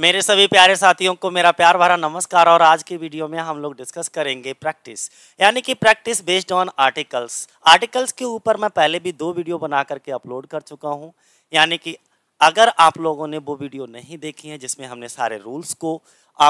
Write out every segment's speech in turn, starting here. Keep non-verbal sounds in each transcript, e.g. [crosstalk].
मेरे सभी प्यारे साथियों को मेरा प्यार भरा नमस्कार और आज की वीडियो में हम लोग डिस्कस करेंगे प्रैक्टिस यानी कि practice based on articles articles के ऊपर मैं पहले भी दो वीडियो बना करके अपलोड कर चुका हूँ यानी कि अगर आप लोगों ने वो वीडियो नहीं देखी है जिसमें हमने सारे रूल्स को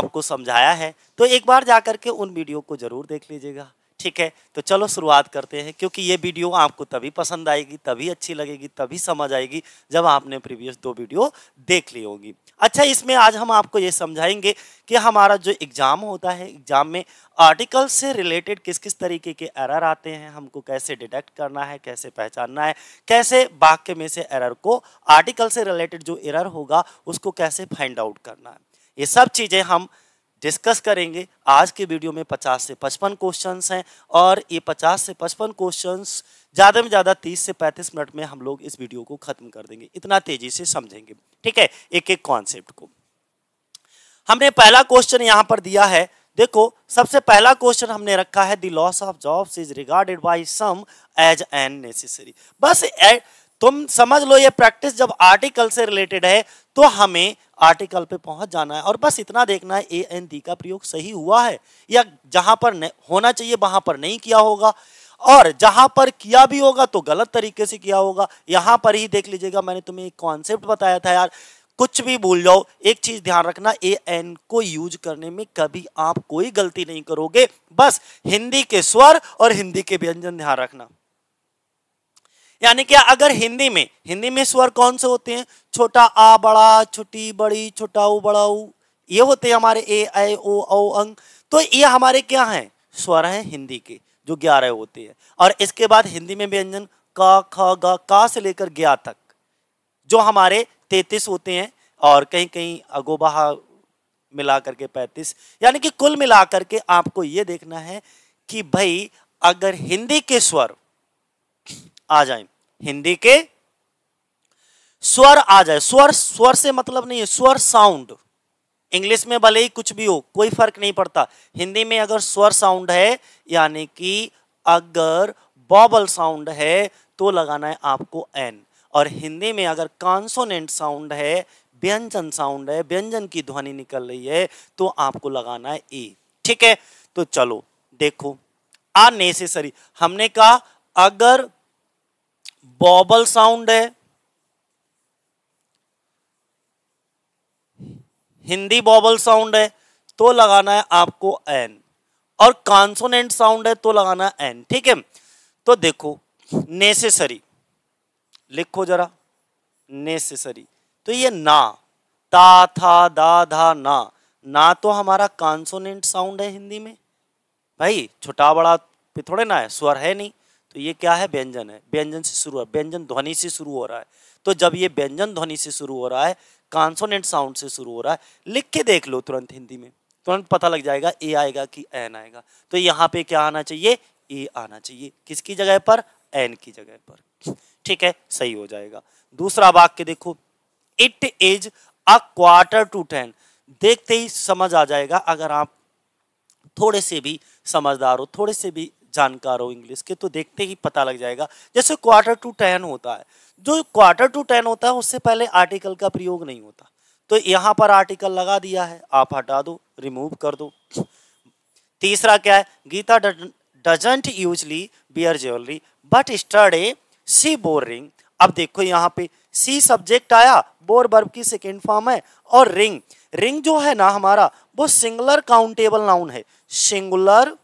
आपको समझाया है तो एक बार जा के उन वीडियो को ज़रूर देख लीजिएगा ठीक है तो चलो शुरुआत करते हैं क्योंकि ये वीडियो आपको तभी पसंद आएगी तभी अच्छी लगेगी तभी समझ आएगी जब आपने प्रीवियस दो वीडियो देख ली होगी अच्छा इसमें आज हम आपको ये समझाएंगे कि हमारा जो एग्ज़ाम होता है एग्ज़ाम में आर्टिकल से रिलेटेड किस किस तरीके के एरर आते हैं हमको कैसे डिटेक्ट करना है कैसे पहचानना है कैसे वाक्य में से एरर को आर्टिकल से रिलेटेड जो एरर होगा उसको कैसे फाइंड आउट करना है ये सब चीज़ें हम डिस्कस करेंगे आज के वीडियो में 50 से 55 क्वेश्चंस हैं और ये 50 से 55 क्वेश्चंस ज़्यादा में ज़्यादा 30 से 35 मिनट में हम लोग इस वीडियो को ख़त्म कर देंगे इतना तेज़ी से समझेंगे ठीक है एक एक कॉन्सेप्ट को हमने पहला क्वेश्चन यहाँ पर दिया है देखो सबसे पहला क्वेश्चन हमने रखा है the loss of jobs is regarded by some as an necessary बस ए, तुम समझ लो ये प्रैक्टिस जब आर्टिकल से रिलेटेड है तो हमें आर्टिकल पे पहुंच जाना है और बस इतना देखना है ए एन दी का प्रयोग सही हुआ है या जहां पर होना चाहिए वहां पर नहीं किया होगा और जहां पर किया भी होगा तो गलत तरीके से किया होगा यहां पर ही देख लीजिएगा मैंने तुम्हें एक कॉन्सेप्ट बताया था यार कुछ भी भूल जाओ एक चीज ध्यान रखना ए एन को यूज करने में कभी आप कोई गलती नहीं करोगे बस हिंदी के स्वर और हिंदी के व्यंजन ध्यान रखना यानी कि अगर हिंदी में हिंदी में स्वर कौन से होते हैं छोटा आ बड़ा छोटी बड़ी छोटा ऊ बड़ा ऊ ये होते हैं हमारे ए ऐ ओ औ अंग तो ये हमारे क्या हैं स्वर हैं हिंदी के जो ग्यारह होते हैं और इसके बाद हिंदी में व्यंजन का ख गा का से लेकर ग्या तक जो हमारे तैतीस होते हैं और कहीं कहीं अगोबाह मिला करके पैंतीस यानी कि कुल मिला करके आपको ये देखना है कि भाई अगर हिंदी के स्वर आ जाएं हिंदी के स्वर आ जाए स्वर स्वर से मतलब नहीं है स्वर साउंड इंग्लिश में भले ही कुछ भी हो कोई फर्क नहीं पड़ता हिंदी में अगर स्वर साउंड है यानी कि अगर बॉबल साउंड है तो लगाना है आपको एन और हिंदी में अगर कॉन्सोनेंट साउंड है व्यंजन साउंड है व्यंजन की ध्वनि निकल रही है तो आपको लगाना है ए e। ठीक है तो चलो देखो आ नेसेसरी हमने कहा अगर बॉबल साउंड है हिंदी बॉबल साउंड है तो लगाना है आपको एन और कॉन्सोनेंट साउंड है तो लगाना है एन ठीक है तो देखो नेसेसरी लिखो जरा नेसेसरी तो ये ना ता था दा धा ना ना तो हमारा कॉन्सोनेंट साउंड है हिंदी में भाई छोटा बड़ा पे थोड़े ना है स्वर है नहीं तो ये क्या है व्यंजन है व्यंजन से शुरू है व्यंजन ध्वनि से शुरू हो रहा है तो जब ये व्यंजन ध्वनि से शुरू हो रहा है कॉन्सोनेंट साउंड से शुरू हो रहा है लिख के देख लो तुरंत हिंदी में तुरंत पता लग जाएगा ए आएगा कि एन आएगा तो यहाँ पे क्या आना चाहिए ए आना चाहिए किसकी जगह पर एन की जगह पर ठीक है सही हो जाएगा दूसरा वाक्य देखो it is a quarter to ten देखते ही समझ आ जाएगा अगर आप थोड़े से भी समझदार हो थोड़े से भी जानकार हो इंग्लिश के तो देखते ही पता लग जाएगा जैसे क्वार्टर टू टेन होता है जो क्वार्टर टू टेन होता है उससे पहले आर्टिकल का प्रयोग नहीं होता तो यहाँ पर आर्टिकल लगा दिया है आप हटा दो रिमूव कर दो तीसरा क्या है Geeta doesn't usually wear jewellery but yesterday she wore ring अब देखो यहाँ पे सी सब्जेक्ट आया बोर बर्ब की सेकेंड फॉर्म है और रिंग रिंग जो है ना हमारा वो सिंगुलर काउंटेबल नाउन है सिंगुलर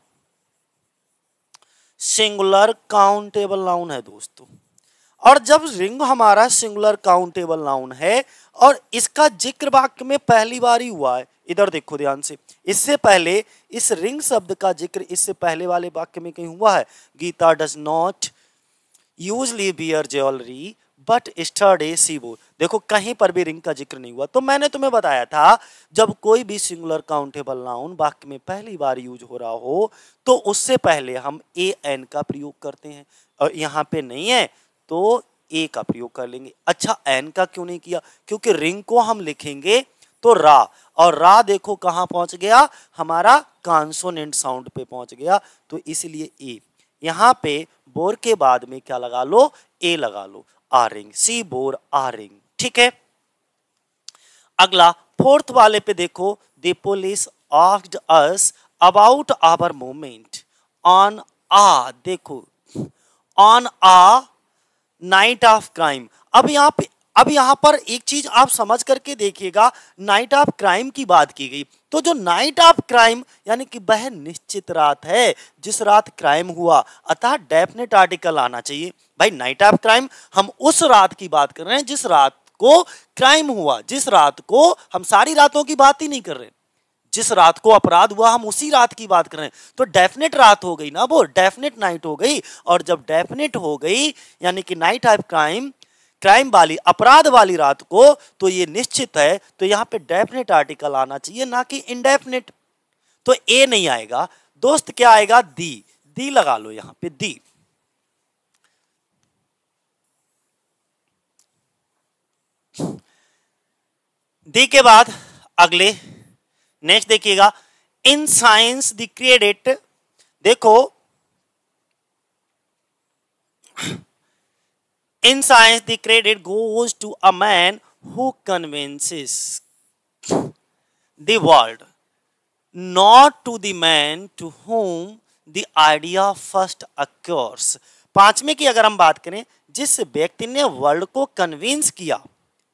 सिंगुलर काउंटेबल नाउन है दोस्तों और जब रिंग हमारा सिंगुलर काउंटेबल नाउन है और इसका जिक्र वाक्य में पहली बार ही हुआ है इधर देखो ध्यान से इससे पहले इस रिंग शब्द का जिक्र इससे पहले वाले वाक्य में कहीं हुआ है Geeta does not usually wear jewellery but yesterday she बोर्ड देखो कहीं पर भी रिंग का जिक्र नहीं हुआ तो मैंने तुम्हें बताया था जब कोई भी सिंगुलर काउंटेबल नाउन वाक्य में पहली बार यूज हो रहा हो तो उससे पहले हम ए एन का प्रयोग करते हैं और यहाँ पे नहीं है तो ए का प्रयोग कर लेंगे अच्छा एन का क्यों नहीं किया क्योंकि रिंग को हम लिखेंगे तो रा और रा देखो कहाँ पहुंच गया हमारा कॉन्सोनेंट साउंड पे पहुंच गया तो इसलिए ए यहाँ पे बोर के बाद में क्या लगा लो ए लगा लो आरिंग सी बोर आरिंग ठीक है अगला फोर्थ वाले पे देखो the police asked us about our movement on a देखो on a night of crime अब यहां पे अब यहां पर एक चीज आप समझ करके देखिएगा नाइट ऑफ क्राइम की बात की गई तो जो नाइट ऑफ क्राइम यानी कि वह निश्चित रात है जिस रात क्राइम हुआ अतः डेफिनेट आर्टिकल आना चाहिए भाई नाइट ऑफ क्राइम हम उस रात की बात कर रहे हैं जिस रात को क्राइम हुआ जिस रात को हम सारी रातों की बात ही नहीं कर रहे जिस रात को अपराध हुआ हम उसी रात की बात कर रहे हैं तो डेफिनेट रात हो गई ना वो डेफिनेट नाइट हो गई और जब डेफिनेट हो गई यानी कि नाइट ऑफ क्राइम क्राइम वाली अपराध वाली रात को तो ये निश्चित है तो यहाँ पे डेफिनेट आर्टिकल आना चाहिए ना कि इनडेफिनेट तो ए नहीं आएगा दोस्त क्या आएगा दी दी लगा लो यहाँ पे दी दी के बाद अगले नेक्स्ट देखिएगा इन साइंस द क्रेडिट देखो in science the credit goes to a man who convinces the world not to the man to whom the idea first occurs पांचवें की अगर हम बात करें जिस व्यक्ति ने वर्ल्ड को कन्विंस किया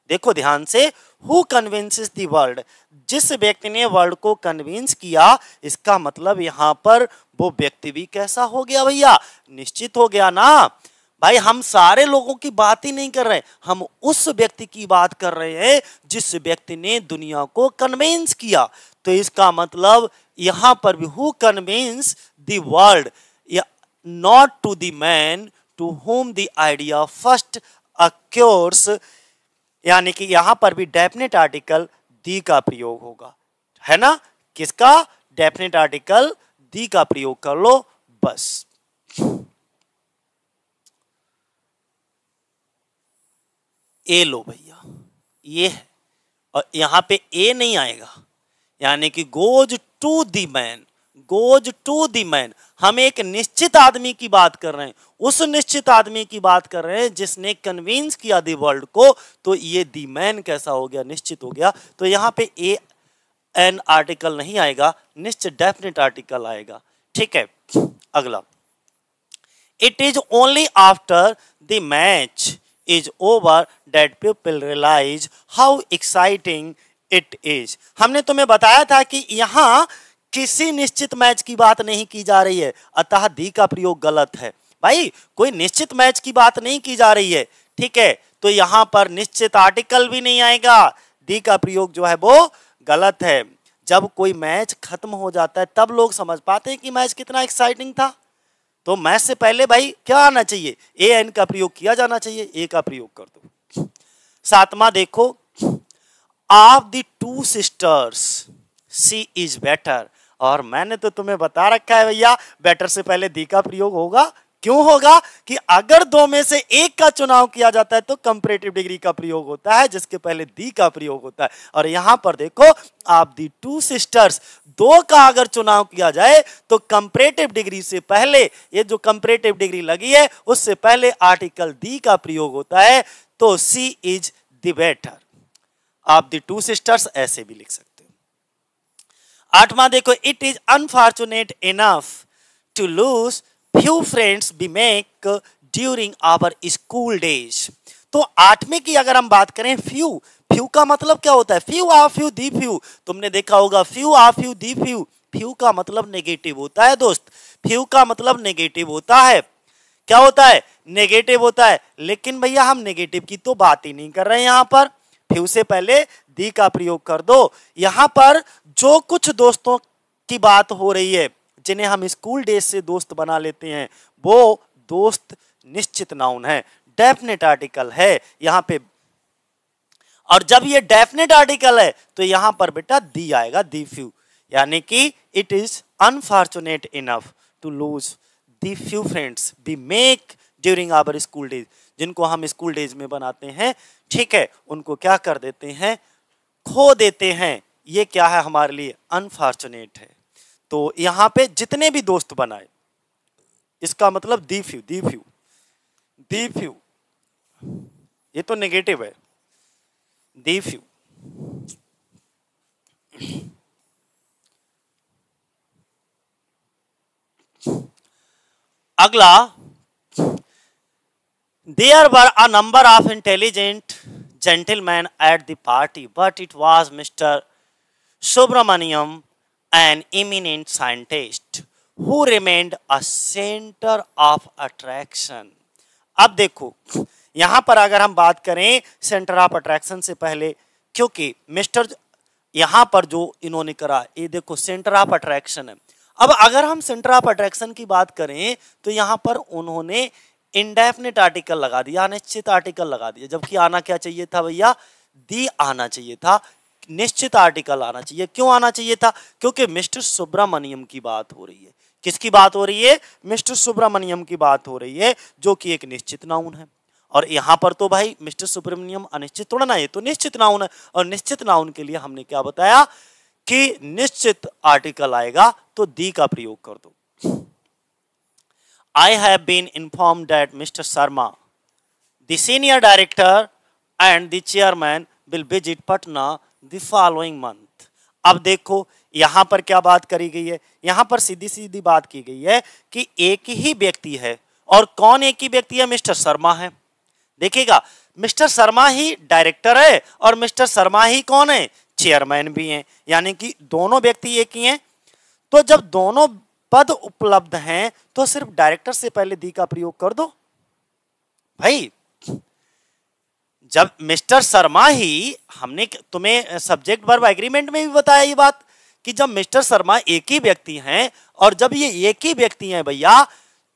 देखो ध्यान से हु कन्विंस दी वर्ल्ड जिस व्यक्ति ने वर्ल्ड को कन्विंस किया इसका मतलब यहां पर वो व्यक्ति भी कैसा हो गया भैया निश्चित हो गया ना भाई हम सारे लोगों की बात ही नहीं कर रहे हम उस व्यक्ति की बात कर रहे हैं जिस व्यक्ति ने दुनिया को कन्विंस किया तो इसका मतलब यहां पर भी who convince the world not to the man to whom the idea first occurs यानी कि यहां पर भी डेफिनेट आर्टिकल दी का प्रयोग होगा है ना किसका डेफिनेट आर्टिकल दी का प्रयोग कर लो बस ए लो भैया ये है और यहां पे ए नहीं आएगा यानी कि goes to the man goes to the man हम एक निश्चित आदमी की बात कर रहे हैं उस निश्चित आदमी की बात कर रहे हैं जिसने कन्विंस किया दी वर्ल्ड को तो ये दी मैन कैसा हो गया निश्चित हो गया तो यहाँ पे ए एन आर्टिकल नहीं आएगा निश्चित डेफिनेट आर्टिकल आएगा ठीक है अगला it is only after the match is over that people realise how exciting it is हमने तुम्हें बताया था कि यहां किसी निश्चित मैच की बात नहीं की जा रही है अतः दी का प्रयोग गलत है भाई कोई निश्चित मैच की बात नहीं की जा रही है ठीक है तो यहां पर निश्चित आर्टिकल भी नहीं आएगा दी का प्रयोग जो है वो गलत है जब कोई मैच खत्म हो जाता है तब लोग समझ पाते हैं कि मैच कितना एक्साइटिंग था तो मैच से पहले भाई क्या आना चाहिए ए एन का प्रयोग किया जाना चाहिए ए का प्रयोग कर दो सातवा देखो ऑफ दू सिस्टर्स सी इज बेटर और मैंने तो तुम्हें बता रखा है भैया बेटर से पहले दी का प्रयोग होगा क्यों होगा कि अगर दो में से एक का चुनाव किया जाता है तो कंपरेटिव डिग्री का प्रयोग होता है जिसके पहले दी का प्रयोग होता है और यहां पर देखो आप दी टू सिस्टर्स दो का अगर चुनाव किया जाए तो कंपरेटिव डिग्री से पहले ये जो कंपरेटिव डिग्री लगी है उससे पहले आर्टिकल दी का प्रयोग होता है तो सी इज दी बेटर आप दी टू सिस्टर्स ऐसे भी लिख सकते आठवां देखो it is unfortunate enough to lose few friends we make during our school days तो आठवें की अगर हम बात करें फ्यू फ्यू का मतलब क्या होता है few a few the few तुमने देखा होगा few a few the few few का मतलब नेगेटिव होता है दोस्त फ्यू का मतलब नेगेटिव होता है क्या होता है नेगेटिव होता है लेकिन भैया हम नेगेटिव की तो बात ही नहीं कर रहे हैं यहां पर फिर से पहले दी का प्रयोग कर दो यहाँ पर जो कुछ दोस्तों की बात हो रही है जिन्हें हम स्कूल डेज से दोस्त बना लेते हैं वो दोस्त निश्चित नाउन है डेफिनेट आर्टिकल है यहाँ पे और जब ये डेफिनेट आर्टिकल है तो यहाँ पर बेटा दी आएगा दी फ्यू यानी कि it is unfortunate enough to lose the few friends we make during our school days जिनको हम स्कूल डेज में बनाते हैं ठीक है उनको क्या कर देते हैं खो देते हैं ये क्या है हमारे लिए अनफॉर्चुनेट है तो यहाँ पे जितने भी दोस्त बनाए इसका मतलब the few the few the few ये तो नेगेटिव है दी फ्यू अगला There were a number of intelligent gentlemen at the party, but it was Mr. Subramaniam, an eminent scientist, who remained a center of attraction. अब देखो यहाँ पर अगर हम बात करें सेंटर ऑफ अट्रैक्शन से पहले क्योंकि मिस्टर यहाँ पर जो इन्होंने करा ये देखो सेंटर ऑफ अट्रैक्शन है अब अगर हम सेंटर ऑफ अट्रैक्शन की बात करें तो यहाँ पर उन्होंने इंडेफिनिट आर्टिकल लगा दिया अनिश्चित आर्टिकल लगा दिया जबकि आना क्या चाहिए था भैया दी आना चाहिए था निश्चित आर्टिकल आना चाहिए क्यों आना चाहिए था क्योंकि मिस्टर सुब्रमण्यम की बात हो रही है किसकी बात हो रही है मिस्टर सुब्रमण्यम की बात हो रही है जो कि एक निश्चित नाउन है और यहां पर तो भाई मिस्टर सुब्रमण्यम अनिश्चित थोड़ा ना ये तो निश्चित नाउन है और निश्चित नाउन के लिए हमने क्या बताया कि निश्चित आर्टिकल आएगा तो दी का प्रयोग कर दो I have been informed that Mr. Sharma, the senior director and the chairman will visit Patna the following month. अब देखो यहाँ पर क्या बात करी गई है यहाँ पर सीधी सीधी बात की गई है कि एक ही व्यक्ति है और कौन एक ही व्यक्ति है मिस्टर शर्मा है देखिएगा मिस्टर शर्मा ही डायरेक्टर है और मिस्टर शर्मा ही कौन है चेयरमैन भी हैं यानी कि दोनों व्यक्ति एक ही हैं तो जब दोनों पद उपलब्ध हैं तो सिर्फ डायरेक्टर से पहले दी का प्रयोग कर दो भाई जब मिस्टर शर्मा ही हमने तुम्हें सब्जेक्ट वर्ब एग्रीमेंट में भी बताया ये बात कि जब मिस्टर शर्मा एक ही व्यक्ति हैं और जब ये एक ही व्यक्ति हैं भैया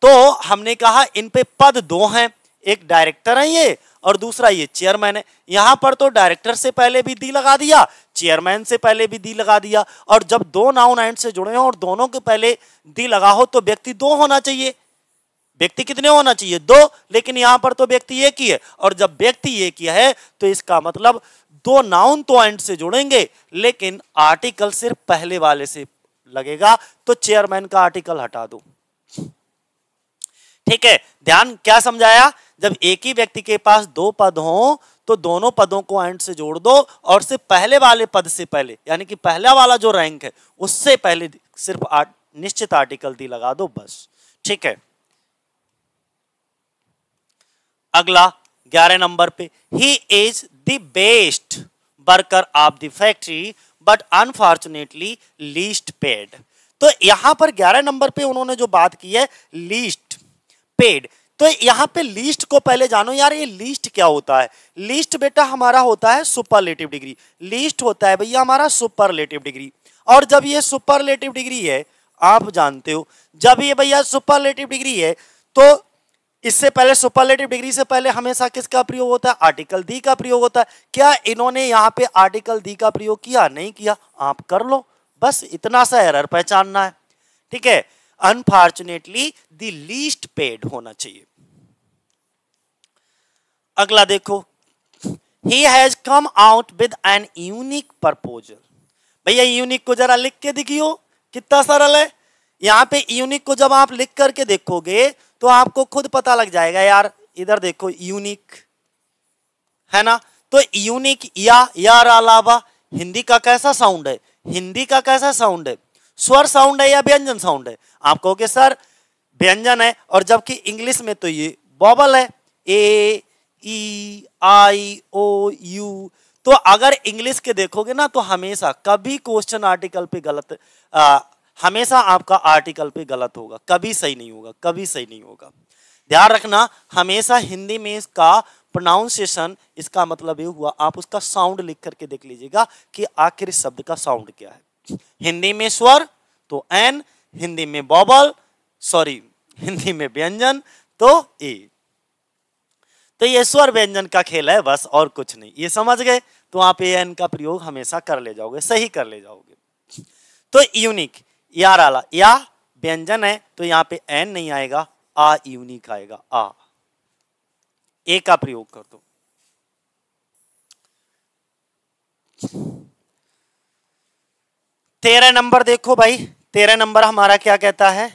तो हमने कहा इन पे पद दो हैं एक डायरेक्टर हैं ये और दूसरा ये चेयरमैन है यहां पर तो डायरेक्टर से पहले भी दी लगा दिया चेयरमैन से पहले भी दी लगा दिया और जब दो नाउन एंड से जुड़े हो और दोनों के पहले दी लगा हो तो व्यक्ति दो होना चाहिए व्यक्ति कितने होना चाहिए दो लेकिन यहां पर तो व्यक्ति एक ही है और जब व्यक्ति एक ही है तो इसका मतलब दो नाउन तो एंड से जुड़ेंगे लेकिन आर्टिकल सिर्फ पहले वाले से लगेगा तो चेयरमैन का आर्टिकल हटा दो ठीक है ध्यान क्या समझाया जब एक ही व्यक्ति के पास दो पद हो तो दोनों पदों को एंड से जोड़ दो और सिर्फ पहले वाले पद से पहले यानी कि पहला वाला जो रैंक है उससे पहले सिर्फ आर्ट, निश्चित आर्टिकल दी लगा दो बस ठीक है अगला ग्यारह नंबर पे he is the best worker of the factory but unfortunately least paid तो यहां पर ग्यारह नंबर पे उन्होंने जो बात की है लीस्ट पेड तो यहाँ पे लिस्ट को पहले जानो यार ये लिस्ट क्या होता है लिस्ट बेटा हमारा होता है सुपरलेटिव डिग्री लिस्ट होता है भैया हमारा सुपरलेटिव डिग्री और जब ये सुपरलेटिव डिग्री है आप जानते हो जब ये भैया सुपरलेटिव डिग्री है तो इससे पहले सुपरलेटिव डिग्री से पहले हमेशा किसका प्रयोग होता है आर्टिकल दी का प्रयोग होता है क्या इन्होंने यहाँ पे आर्टिकल दी का प्रयोग किया नहीं किया आप कर लो बस इतना सा एरर पहचानना है ठीक है अनफॉर्चुनेटली द लीस्ट पेड होना चाहिए अगला देखो he has come out with an unique proposal भैया यूनिक को जरा लिख के दिखियो कितना सरल है यहां पे यूनिक को जब आप लिख करके देखोगे तो आपको खुद पता लग जाएगा यार इधर देखो यूनिक है ना तो यूनिक या यार अलावा हिंदी का कैसा साउंड है हिंदी का कैसा साउंड है स्वर साउंड है या व्यंजन साउंड है आप कहोगे सर व्यंजन है और जबकि इंग्लिश में तो ये बॉबल है ए ई आई ओ यू तो अगर इंग्लिश के देखोगे ना तो हमेशा कभी क्वेश्चन आर्टिकल पे गलत आ, हमेशा आपका आर्टिकल पे गलत होगा कभी सही नहीं होगा कभी सही नहीं होगा ध्यान रखना हमेशा हिंदी में इसका प्रोनाउंसिएशन इसका मतलब ये हुआ आप उसका साउंड लिख करके देख लीजिएगा कि आखिर शब्द का साउंड क्या है हिंदी में स्वर तो एन हिंदी में बॉबल सॉरी हिंदी में व्यंजन तो ए तो ये स्वर व्यंजन का खेल है बस और कुछ नहीं ये समझ गए तो आप ए एन का प्रयोग हमेशा कर ले जाओगे सही कर ले जाओगे तो यूनिक यार आला या व्यंजन है तो यहाँ पे एन नहीं आएगा आ यूनिक आएगा आ ए का प्रयोग कर दो तेरह नंबर देखो भाई तेरह नंबर हमारा क्या कहता है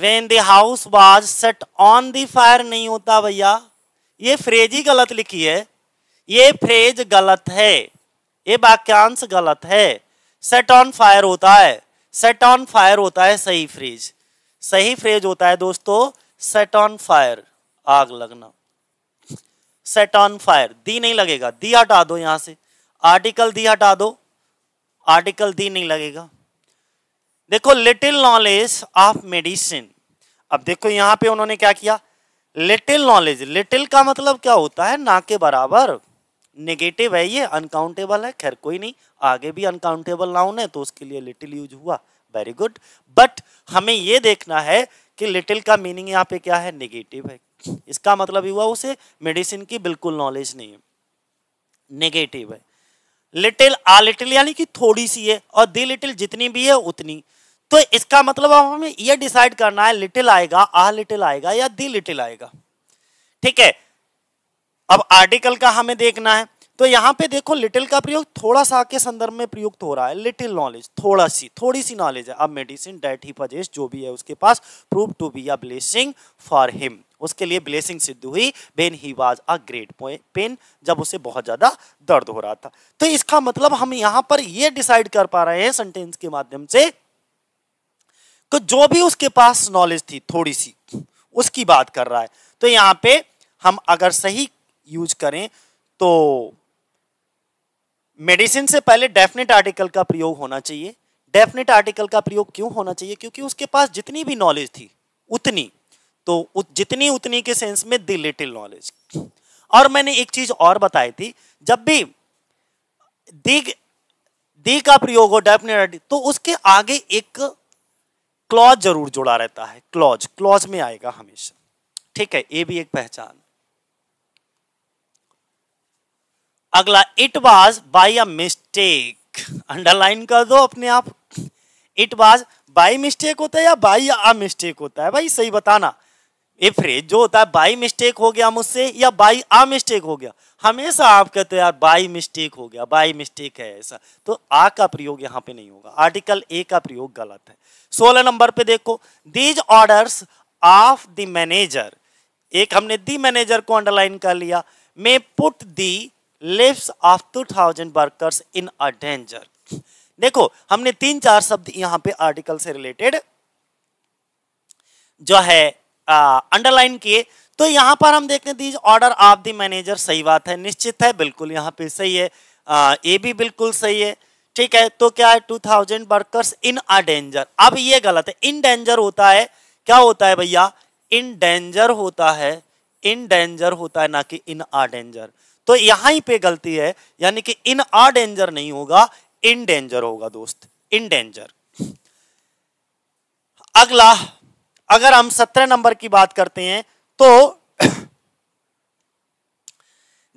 when the house was set on the fire नहीं होता भैया ये फ्रेज ही गलत लिखी है ये फ्रेज गलत है ये वाक्यांश गलत है सेट ऑन फायर होता है सेट ऑन फायर होता है सही फ्रेज सही फ्रेज होता है दोस्तों सेट ऑन फायर आग लगना सेट ऑन फायर दी नहीं लगेगा दी हटा दो यहां से आर्टिकल दी हटा दो आर्टिकल दी नहीं लगेगा देखो लिटिल नॉलेज ऑफ मेडिसिन अब देखो यहां पे उन्होंने क्या किया लिटिल नॉलेज लिटिल का मतलब क्या होता है ना के बराबर नेगेटिव है ये अनकाउंटेबल है खैर कोई नहीं आगे भी अनकाउंटेबल नाउन है तो उसके लिए लिटिल यूज हुआ वेरी गुड बट हमें ये देखना है कि लिटिल का मीनिंग यहाँ पे क्या है नेगेटिव है इसका मतलब हुआ उसे मेडिसिन की बिल्कुल नॉलेज नहीं है नेगेटिव है लिटिल आ लिटिल यानी कि थोड़ी सी है और दी लिटिल जितनी भी है उतनी तो इसका मतलब अब हमें यह डिसाइड करना है लिटिल आएगा आ लिटिल आएगा या दी लिटिल आएगा ठीक है अब आर्टिकल का हमें देखना है तो यहाँ पे देखो लिटिल का प्रयोग थोड़ा सा के संदर्भ में प्रयुक्त हो रहा है लिटिल नॉलेज थोड़ा सी थोड़ी सी नॉलेज है अब मेडिसिन डेट ही पजेस जो भी है उसके पास prove to be a blessing for him उसके लिए ब्लेसिंग सिद्ध हुई when he was a great pain जब उसे बहुत ज़्यादा दर्द हो रहा था तो इसका मतलब हम यहां पर यह डिसाइड कर पा रहे हैं सेंटेंस के माध्यम से तो जो भी उसके पास नॉलेज थी थोड़ी सी उसकी बात कर रहा है तो यहां पे हम अगर सही यूज करें तो मेडिसिन से पहले डेफिनेट आर्टिकल का प्रयोग होना चाहिए डेफिनेट आर्टिकल का प्रयोग क्यों होना चाहिए क्योंकि उसके पास जितनी भी नॉलेज थी उतनी तो जितनी उतनी के सेंस में दी लिटिल नॉलेज और मैंने एक चीज और बताई थी जब भी दिग दी का प्रयोग हो डेफिनेट तो उसके आगे एक क्लॉज जरूर जुड़ा रहता है क्लॉज क्लॉज में आएगा हमेशा ठीक है ये भी एक पहचान अगला it was by a mistake underline कर दो अपने आप इट वाज बाई मिस्टेक होता है या बाई अ मिस्टेक होता है भाई सही बताना फ्रेज जो होता है बाई मिस्टेक हो गया मुझसे या बाई आ मिस्टेक हो गया हमेशा आप कहते हो यार बाई मिस्टेक हो गया बाई मिस्टेक है ऐसा तो आ का प्रयोग यहाँ पे नहीं होगा आर्टिकल ए का प्रयोग गलत है सोलह नंबर पे देखो these orders of the manager एक हमने दी मैनेजर को अंडरलाइन कर लिया may put the lives of two thousand workers in a danger देखो हमने तीन चार शब्द यहाँ पे आर्टिकल से रिलेटेड जो है अंडरलाइन किए तो यहाँ पर हम देखते हैं these order of the manager सही बात है निश्चित है बिल्कुल यहाँ पे सही है ये भी बिल्कुल सही है ठीक है तो क्या है two thousand workers in a danger अब ये गलत है इन डेंजर होता है क्या होता है भैया इन डेंजर होता है इन डेंजर होता है ना कि इन आ डेंजर तो यहाँ ही पे गलती है यानी कि इन आ डेंजर नहीं होगा इन डेंजर होगा दोस्त इन डेंजर अगला अगर हम सत्रह नंबर की बात करते हैं तो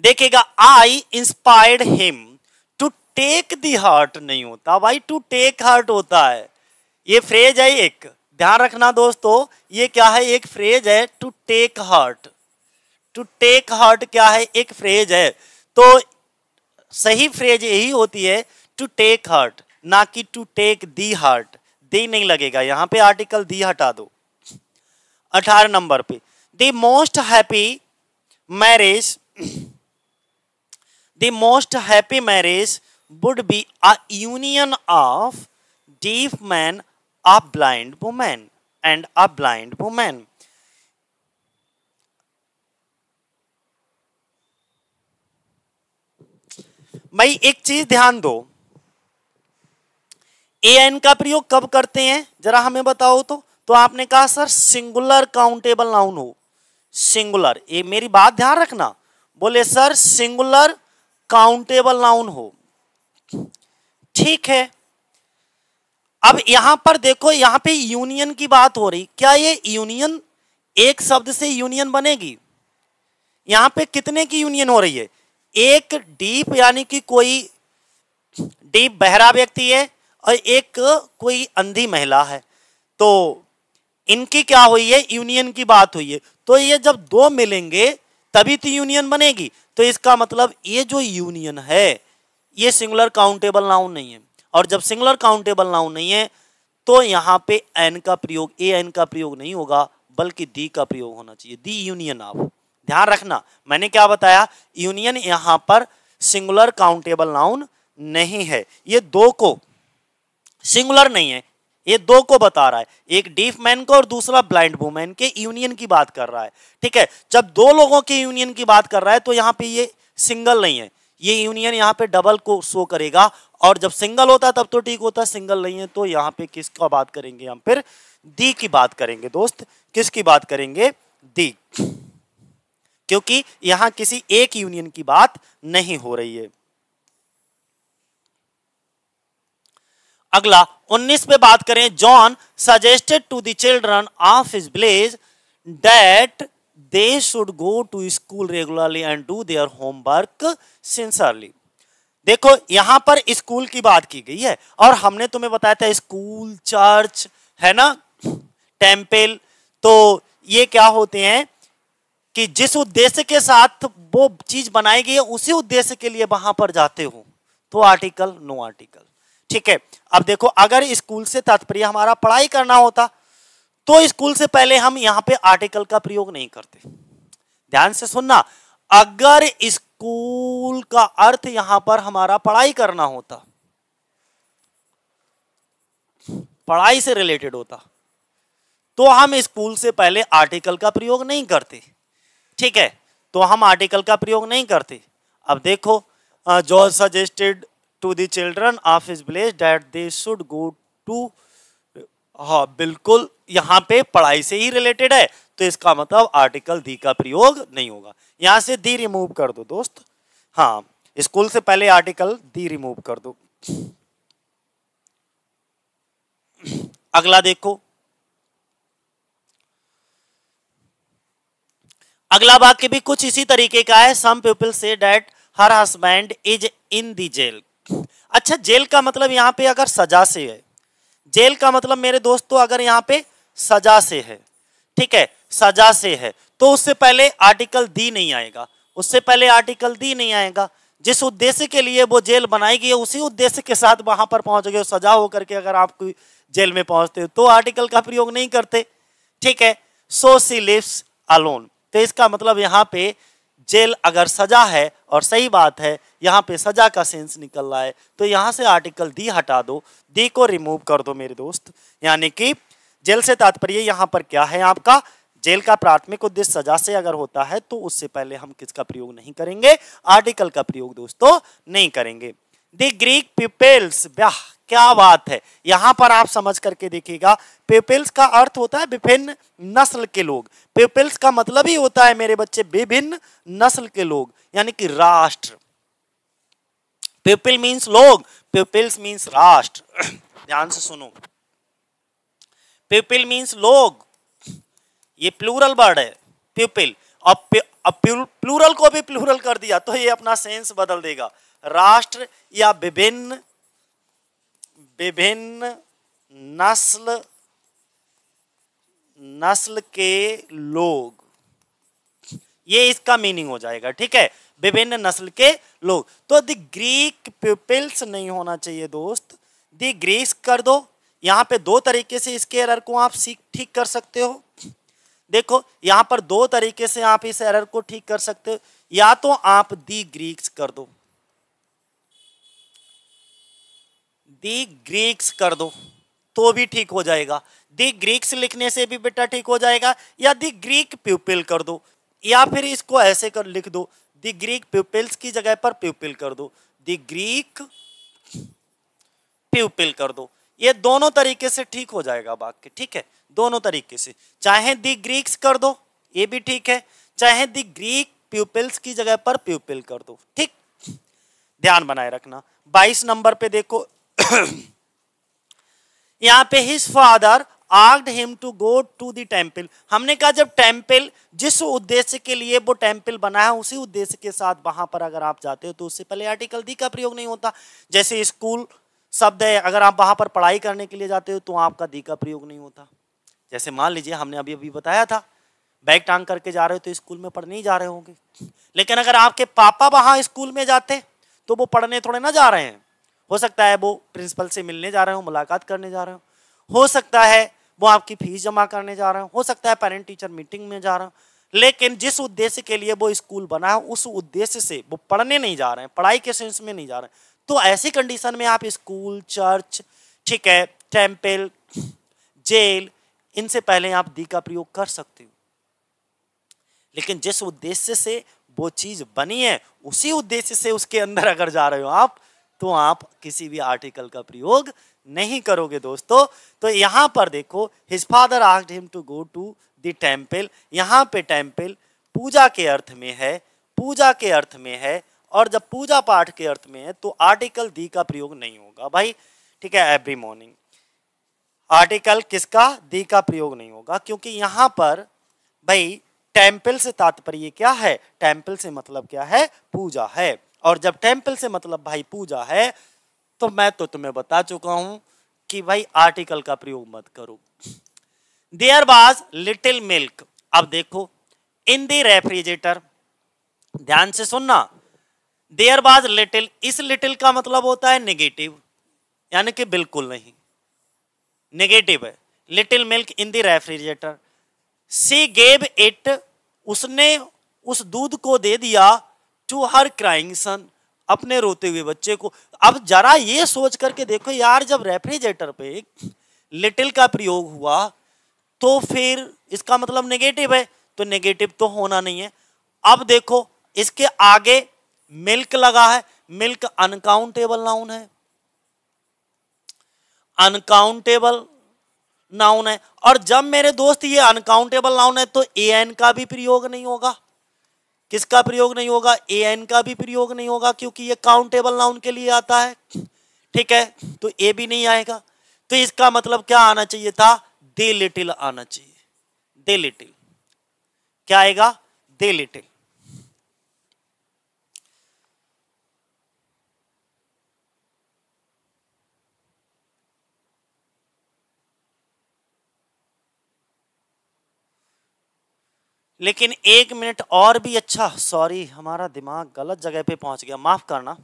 देखेगा I inspired him to take the heart नहीं होता भाई टू टेक हार्ट होता है ये फ्रेज है एक ध्यान रखना दोस्तों ये क्या है एक फ्रेज है to take heart to take heart क्या है एक फ्रेज है तो सही फ्रेज यही होती है टू टेक हार्ट ना कि to take the heart the नहीं लगेगा यहां पे आर्टिकल दी हटा दो अठारह नंबर पे the most happy marriage the most happy marriage would be a union of deaf man a blind woman and a blind woman भाई एक चीज ध्यान दो ए एन का प्रयोग कब करते हैं जरा हमें बताओ तो तो आपने कहा सर सिंगुलर काउंटेबल नाउन हो सिंगुलर ये मेरी बात ध्यान रखना बोले सर सिंगुलर काउंटेबल नाउन हो ठीक है अब यहां पर देखो यहां पे यूनियन की बात हो रही क्या ये यूनियन एक शब्द से यूनियन बनेगी यहां पे कितने की यूनियन हो रही है एक डीप यानी कि कोई डीप बहरा व्यक्ति है और एक कोई अंधी महिला है तो इनकी क्या हुई है यूनियन की बात हुई है तो ये जब दो मिलेंगे तभी तो यूनियन बनेगी तो इसका मतलब ये जो यूनियन है ये सिंगुलर काउंटेबल नाउन नहीं है और जब सिंगुलर काउंटेबल नाउन नहीं है तो यहाँ पे एन का प्रयोग ए एन का प्रयोग नहीं होगा बल्कि दी का प्रयोग होना चाहिए दी यूनियन ऑफ ध्यान रखना मैंने क्या बताया यूनियन यहां पर सिंगुलर काउंटेबल नाउन नहीं है ये दो को सिंगुलर नहीं है ये दो को बता रहा है एक डीफ मैन को और दूसरा ब्लाइंड वूमेन के यूनियन की बात कर रहा है ठीक है जब दो लोगों के यूनियन की बात कर रहा है तो यहाँ पे ये सिंगल नहीं है ये यूनियन यहाँ पे डबल को शो करेगा और जब सिंगल होता है तब तो ठीक होता है सिंगल नहीं है तो यहाँ पे किसका बात करेंगे हम फिर दी की बात करेंगे दोस्त किसकी बात करेंगे दी क्योंकि यहां किसी एक यूनियन की बात नहीं हो रही है अगला 19 पे बात करें John suggested to children children of his village that they should go to school regularly and do their homework sincerely देखो यहां पर स्कूल की बात की गई है और हमने तुम्हें बताया था स्कूल चर्च है ना टेम्पल तो ये क्या होते हैं कि जिस उद्देश्य के साथ वो चीज बनाई गई है उसी उद्देश्य के लिए वहां पर जाते हो तो आर्टिकल नो आर्टिकल ठीक है अब देखो अगर स्कूल से तात्पर्य हमारा पढ़ाई करना होता तो स्कूल से पहले हम यहां पे आर्टिकल का प्रयोग नहीं करते ध्यान से सुनना अगर स्कूल का अर्थ यहां पर हमारा पढ़ाई करना होता पढ़ाई से रिलेटेड होता तो हम स्कूल से पहले आर्टिकल का प्रयोग नहीं करते ठीक है तो हम आर्टिकल का प्रयोग नहीं करते अब देखो जो suggested to the children of his village that they should go to हाँ बिल्कुल यहाँ पे पढ़ाई से ही रिलेटेड है तो इसका मतलब आर्टिकल दी का प्रयोग नहीं होगा यहाँ से दी रिमूव कर दो दोस्त हाँ स्कूल से पहले आर्टिकल दी रिमूव कर दो अगला देखो अगला वाक्य भी कुछ इसी तरीके का है some people say that her husband is in the jail अच्छा जेल का मतलब यहाँ पे अगर सजा से है जेल का मतलब मेरे दोस्तों तो अगर यहाँ पे सजा से है ठीक है सजा से है तो उससे पहले आर्टिकल दी नहीं आएगा उससे पहले आर्टिकल दी नहीं आएगा जिस उद्देश्य के लिए वो जेल बनाई गई है उसी उद्देश्य के साथ वहां पर पहुंच गए सजा होकर के अगर आप जेल में पहुंचते हो तो आर्टिकल का प्रयोग नहीं करते ठीक है सो सी लिव्स अलोन तो इसका मतलब यहाँ पे जेल अगर सजा है और सही बात है यहाँ पे सजा का सेंस निकल रहा है तो यहाँ से आर्टिकल दी हटा दो दी को रिमूव कर दो मेरे दोस्त यानी कि जेल से तात्पर्य यहाँ पर क्या है आपका जेल का प्राथमिक उद्देश्य सजा से अगर होता है तो उससे पहले हम किसका प्रयोग नहीं करेंगे आर्टिकल का प्रयोग दोस्तों नहीं करेंगे द ग्रीक पीपल्स ब्याह क्या बात है यहां पर आप समझ करके देखिएगा पेपिल्स का अर्थ होता है विभिन्न नस्ल के लोग पेपिल्स का मतलब ही होता है मेरे बच्चे विभिन्न नस्ल के लोग यानी कि राष्ट्र पीपल मीन्स लोग पेपिल्स मीन्स राष्ट्र [clears throat] ध्यान से सुनो पेपिल मीन्स लोग ये प्लूरल वर्ड है पीपल अब अब प्लूरल को भी प्लूरल कर दिया तो ये अपना सेंस बदल देगा राष्ट्र या विभिन्न विभिन्न नस्ल नस्ल के लोग ये इसका मीनिंग हो जाएगा ठीक है विभिन्न नस्ल के लोग तो द ग्रीक पीपल्स नहीं होना चाहिए दोस्त दी ग्रीस कर दो यहां पे दो तरीके से इसके एरर को आप सीख ठीक कर सकते हो देखो यहां पर दो तरीके से आप इस एरर को ठीक कर सकते हो या तो आप दी ग्रीक्स कर दो दी ग्रीक्स कर दो तो भी ठीक हो जाएगा दी ग्रीक्स लिखने से भी बेटा ठीक हो जाएगा या दी ग्रीक प्यूपिल कर दो या फिर इसको ऐसे कर लिख दो दी ग्रीक प्यूपिल्स की जगह पर प्यूपिल कर दो दी ग्रीक प्यूपिल कर दो ये दोनों तरीके से ठीक हो जाएगा वाक्य ठीक है दोनों तरीके से चाहे दी ग्रीक्स कर दो ये भी ठीक है चाहे दी ग्रीक प्यूपिल्स की जगह पर प्यूपिल कर दो ठीक ध्यान बनाए रखना 22 नंबर पे देखो [coughs] यहाँ पे his father asked him to go to the temple हमने कहा जब टेम्पल जिस उद्देश्य के लिए वो टेम्पल बना है उसी उद्देश्य के साथ वहां पर अगर आप जाते हो तो उससे पहले आर्टिकल दी का प्रयोग नहीं होता जैसे स्कूल शब्द है अगर आप वहां पर पढ़ाई करने के लिए जाते हो तो आपका दी का प्रयोग नहीं होता जैसे मान लीजिए हमने अभी अभी बताया था बैग टांग करके जा रहे हो तो स्कूल में पढ़ने ही जा रहे होंगे लेकिन अगर आपके पापा वहाँ स्कूल में जाते तो वो पढ़ने थोड़े ना जा रहे हैं हो सकता है वो प्रिंसिपल से मिलने जा रहे हो मुलाकात करने जा रहे हो हो सकता है वो आपकी फीस जमा करने जा रहे हो हो सकता है पेरेंट टीचर मीटिंग में जा रहे हो लेकिन जिस उद्देश्य के लिए वो स्कूल बना है उस उद्देश्य से वो पढ़ने नहीं जा रहे हैं पढ़ाई के सेंस में नहीं जा रहे हैं तो ऐसी कंडीशन में आप स्कूल चर्च ठीक है टेम्पल जेल इनसे पहले आप दी का प्रयोग कर सकते हो लेकिन जिस उद्देश्य से वो चीज बनी है उसी उद्देश्य से उसके अंदर अगर जा रहे हो आप तो आप किसी भी आर्टिकल का प्रयोग नहीं करोगे दोस्तों तो यहाँ पर देखो his father asked him to go to the temple यहाँ पे टेम्पल पूजा के अर्थ में है पूजा के अर्थ में है और जब पूजा पाठ के अर्थ में है तो आर्टिकल दी का प्रयोग नहीं होगा भाई ठीक है एवरी मॉर्निंग आर्टिकल किसका दी का प्रयोग नहीं होगा क्योंकि यहाँ पर भाई टेम्पल से तात्पर्य क्या है टेम्पल से मतलब क्या है पूजा है और जब टेम्पल से मतलब भाई पूजा है तो मैं तो तुम्हें बता चुका हूं कि भाई आर्टिकल का प्रयोग मत करो देयर बाज लिटिल मिल्क अब देखो इन दी रेफ्रिजरेटर ध्यान से सुनना देयर बाज लिटिल इस लिटिल का मतलब होता है निगेटिव यानी कि बिल्कुल नहीं निगेटिव है little milk in the refrigerator she gave it उसने उस दूध को दे दिया टू हर क्राइंग सन अपने रोते हुए बच्चे को अब जरा ये सोच करके देखो यार जब रेफ्रिजरेटर पे लिटिल का प्रयोग हुआ तो फिर इसका मतलब नेगेटिव है तो नेगेटिव तो होना नहीं है अब देखो इसके आगे मिल्क लगा है मिल्क अनकाउंटेबल नाउन है अनकाउंटेबल नाउन है और जब मेरे दोस्त ये अनकाउंटेबल नाउन है तो ए एन का भी प्रयोग नहीं होगा किसका प्रयोग नहीं होगा ए एन का भी प्रयोग नहीं होगा क्योंकि ये काउंटेबल नाउन के लिए आता है ठीक है तो ए भी नहीं आएगा तो इसका मतलब क्या आना चाहिए था दे लिटिल आना चाहिए दे लिटिल क्या आएगा दे लिटिल लेकिन एक मिनट और भी अच्छा सॉरी हमारा दिमाग गलत जगह पे पहुंच गया माफ करना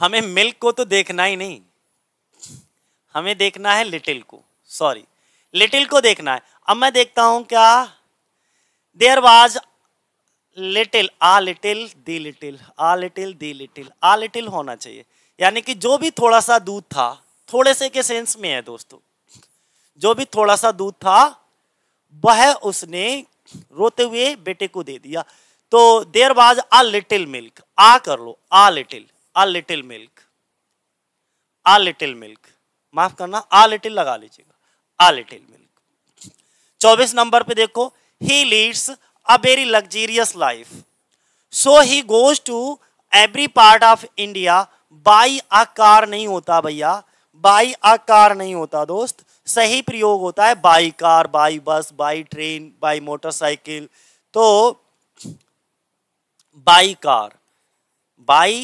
हमें मिल्क को तो देखना ही नहीं हमें देखना है लिटिल को सॉरी लिटिल को देखना है अब मैं देखता हूं क्या there was little a little the little a little the little a little होना चाहिए यानी कि जो भी थोड़ा सा दूध था थोड़े से के सेंस में है दोस्तों जो भी थोड़ा सा दूध था वह उसने रोते हुए बेटे को दे दिया तो देर बाज आ लिटिल मिल्क आ कर लो a little a little milk a little milk माफ करना आ लिटिल लगा लीजिएगा आ लिटिल मिल्क चौबीस नंबर पे देखो he leads a very luxurious life so he goes to every part of India by a car नहीं होता भैया बाई आ कार नहीं होता दोस्त सही प्रयोग होता है by car by bus by train by motorcycle तो बाई कार बाई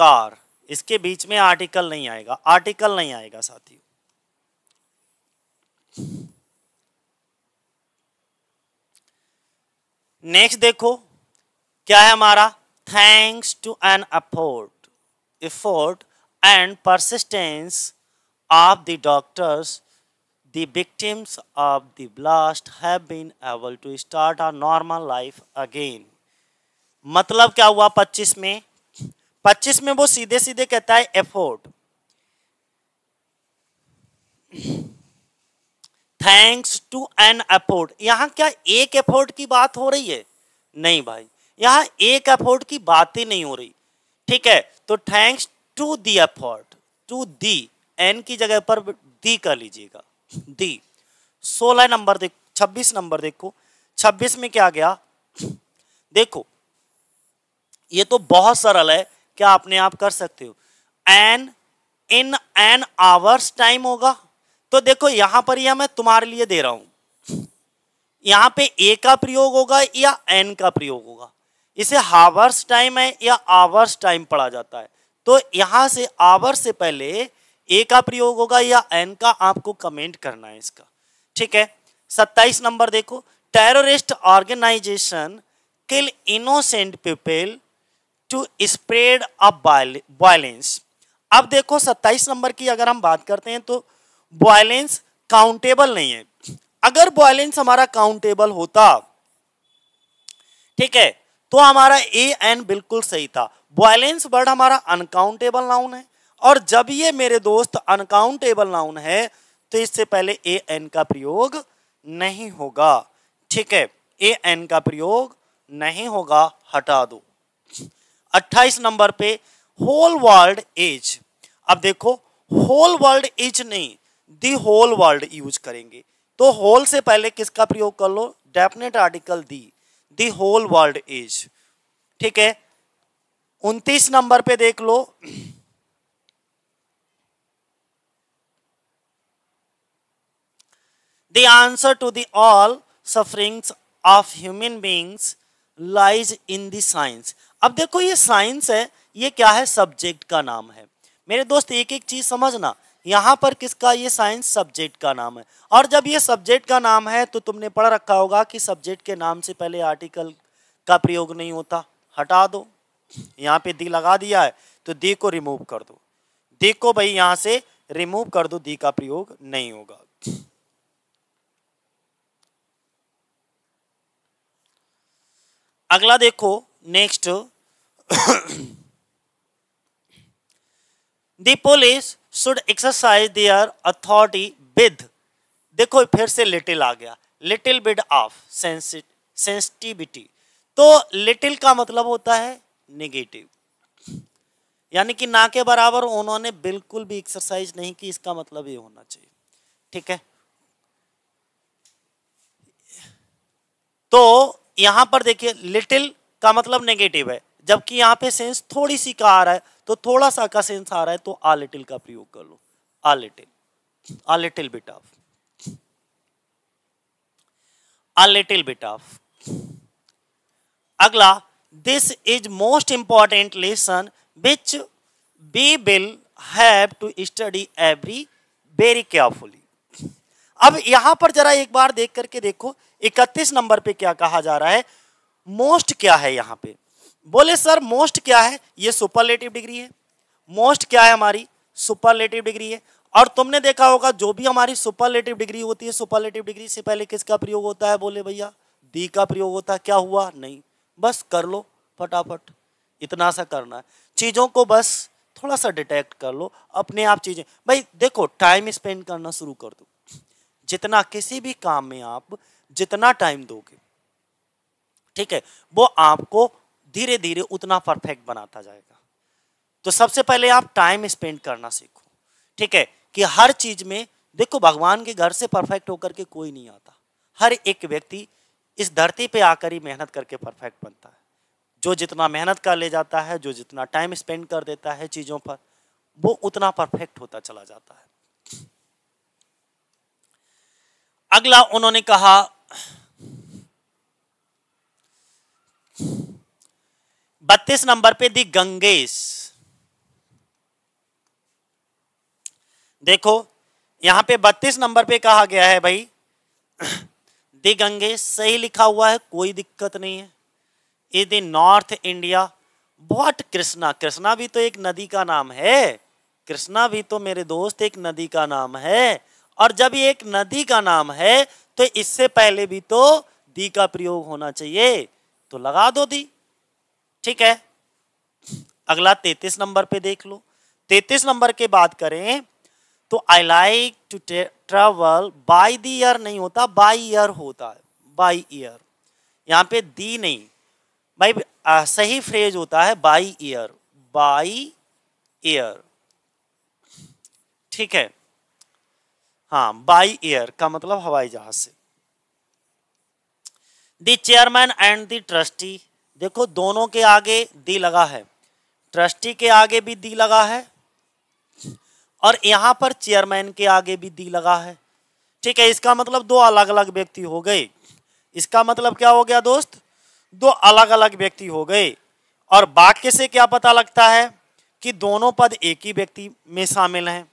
कार इसके बीच में आर्टिकल नहीं आएगा आर्टिकल नहीं आएगा साथियों नेक्स्ट देखो क्या है हमारा thanks to an effort effort and persistence of the doctors The victims of the blast have been able to start a normal life again. मतलब क्या हुआ 25 में 25 में वो सीधे सीधे कहता है effort thanks to an effort यहाँ क्या एक एफोर्ट की बात हो रही है नहीं भाई यहाँ एक एफोर्ट की बात ही नहीं हो रही ठीक है तो thanks to the effort to the an की जगह पर दी कर लीजिएगा दी सोलह नंबर देख छब्बीस नंबर देखो छब्बीस में क्या गया देखो ये तो बहुत सरल है क्या आपने आप कर सकते हो an in an hour's time होगा तो देखो यहां पर यह मैं तुम्हारे लिए दे रहा हूं यहां पे ए का प्रयोग होगा या एन का प्रयोग होगा इसे हावर्स टाइम है या आवर्स टाइम पढ़ा जाता है तो यहां से आवर्स से पहले ए का प्रयोग होगा या एन का आपको कमेंट करना है इसका ठीक है सत्ताईस नंबर देखो terrorist organisation kill innocent people to spread a violence अब देखो सत्ताईस नंबर की अगर हम बात करते हैं तो वायलेंस काउंटेबल नहीं है अगर वायलेंस हमारा काउंटेबल होता ठीक है तो हमारा ए एन बिल्कुल सही था वायलेंस वर्ड हमारा अनकाउंटेबल नाउन है और जब ये मेरे दोस्त अनकाउंटेबल नाउन है तो इससे पहले ए एन का प्रयोग नहीं होगा ठीक है ए एन का प्रयोग नहीं होगा हटा दो 28 नंबर पे होल वर्ल्ड एज अब देखो होल वर्ल्ड एज नहीं दी होल वर्ल्ड यूज करेंगे तो होल से पहले किसका प्रयोग कर लो definite article the the whole world as ठीक है उनतीस नंबर पे देख लो The answer to the all sufferings of human beings lies in the science. अब देखो ये साइंस है ये क्या है सब्जेक्ट का नाम है मेरे दोस्त एक एक चीज समझना यहाँ पर किसका ये साइंस सब्जेक्ट का नाम है और जब ये सब्जेक्ट का नाम है तो तुमने पढ़ रखा होगा कि सब्जेक्ट के नाम से पहले आर्टिकल का प्रयोग नहीं होता हटा दो यहाँ पे दी लगा दिया है तो दी को रिमूव कर दो दी को भाई यहाँ से रिमूव कर दो दी का प्रयोग नहीं होगा अगला देखो next the police should exercise their authority with देखो फिर से लिटिल आ गया लिटिल बिड ऑफ सेंसिटिविटी तो लिटिल का मतलब होता है नेगेटिव यानी कि ना के बराबर उन्होंने बिल्कुल भी एक्सरसाइज नहीं की इसका मतलब ये होना चाहिए ठीक है तो यहाँ पर देखिए लिटिल का मतलब नेगेटिव है जबकि यहाँ पे सेंस थोड़ी सी का आ रहा है तो थोड़ा सा का सेंस आ रहा है तो आ लिटिल का प्रयोग कर लो a little a little bit of a little bit of अगला this is most important lesson which be will have to study every very carefully अब यहां पर जरा एक बार देख करके देखो 31 नंबर पे क्या कहा जा रहा है मोस्ट क्या है यहां पे बोले सर मोस्ट क्या है ये सुपरलेटिव डिग्री है मोस्ट क्या है हमारी सुपरलेटिव डिग्री है और तुमने देखा होगा जो भी हमारी सुपरलेटिव डिग्री होती है सुपरलेटिव डिग्री से पहले किसका प्रयोग होता है बोले भैया दी का प्रयोग होता है क्या हुआ नहीं बस कर लो फटाफट इतना सा करना है चीज़ों को बस थोड़ा सा डिटेक्ट कर लो अपने आप चीज़ें भाई देखो टाइम स्पेंड करना शुरू कर दो जितना किसी भी काम में आप जितना टाइम दोगे ठीक है वो आपको धीरे धीरे उतना परफेक्ट बनाता जाएगा तो सबसे पहले आप टाइम स्पेंड करना सीखो ठीक है कि हर चीज में देखो भगवान के घर से परफेक्ट होकर के कोई नहीं आता हर एक व्यक्ति इस धरती पे आकर ही मेहनत करके परफेक्ट बनता है जो जितना मेहनत कर ले जाता है जो जितना टाइम स्पेंड कर देता है चीज़ों पर वो उतना परफेक्ट होता चला जाता है अगला उन्होंने कहा बत्तीस नंबर पे दी गंगेश देखो यहां पे बत्तीस नंबर पे कहा गया है भाई दी गंगेश सही लिखा हुआ है कोई दिक्कत नहीं है ये दी नॉर्थ इंडिया बहुत कृष्णा कृष्णा भी तो एक नदी का नाम है कृष्णा भी तो मेरे दोस्त एक नदी का नाम है और जब ये एक नदी का नाम है तो इससे पहले भी तो दी का प्रयोग होना चाहिए तो लगा दो दी ठीक है अगला तैतीस नंबर पे देख लो तैतीस नंबर के बात करें तो I like to travel by the air नहीं होता बाई ईयर होता है बाई ईयर यहाँ पे दी नहीं भाई आ, सही फ्रेज होता है बाई ईयर बाई ईयर ठीक है हाँ बाई एयर का मतलब हवाई जहाज से the chairman and the trustee देखो दोनों के आगे दी लगा है ट्रस्टी के आगे भी दी लगा है और यहाँ पर चेयरमैन के आगे भी दी लगा है ठीक है इसका मतलब दो अलग अलग व्यक्ति हो गए इसका मतलब क्या हो गया दोस्त दो अलग अलग व्यक्ति हो गए और वाक्य से क्या पता लगता है कि दोनों पद एक ही व्यक्ति में शामिल हैं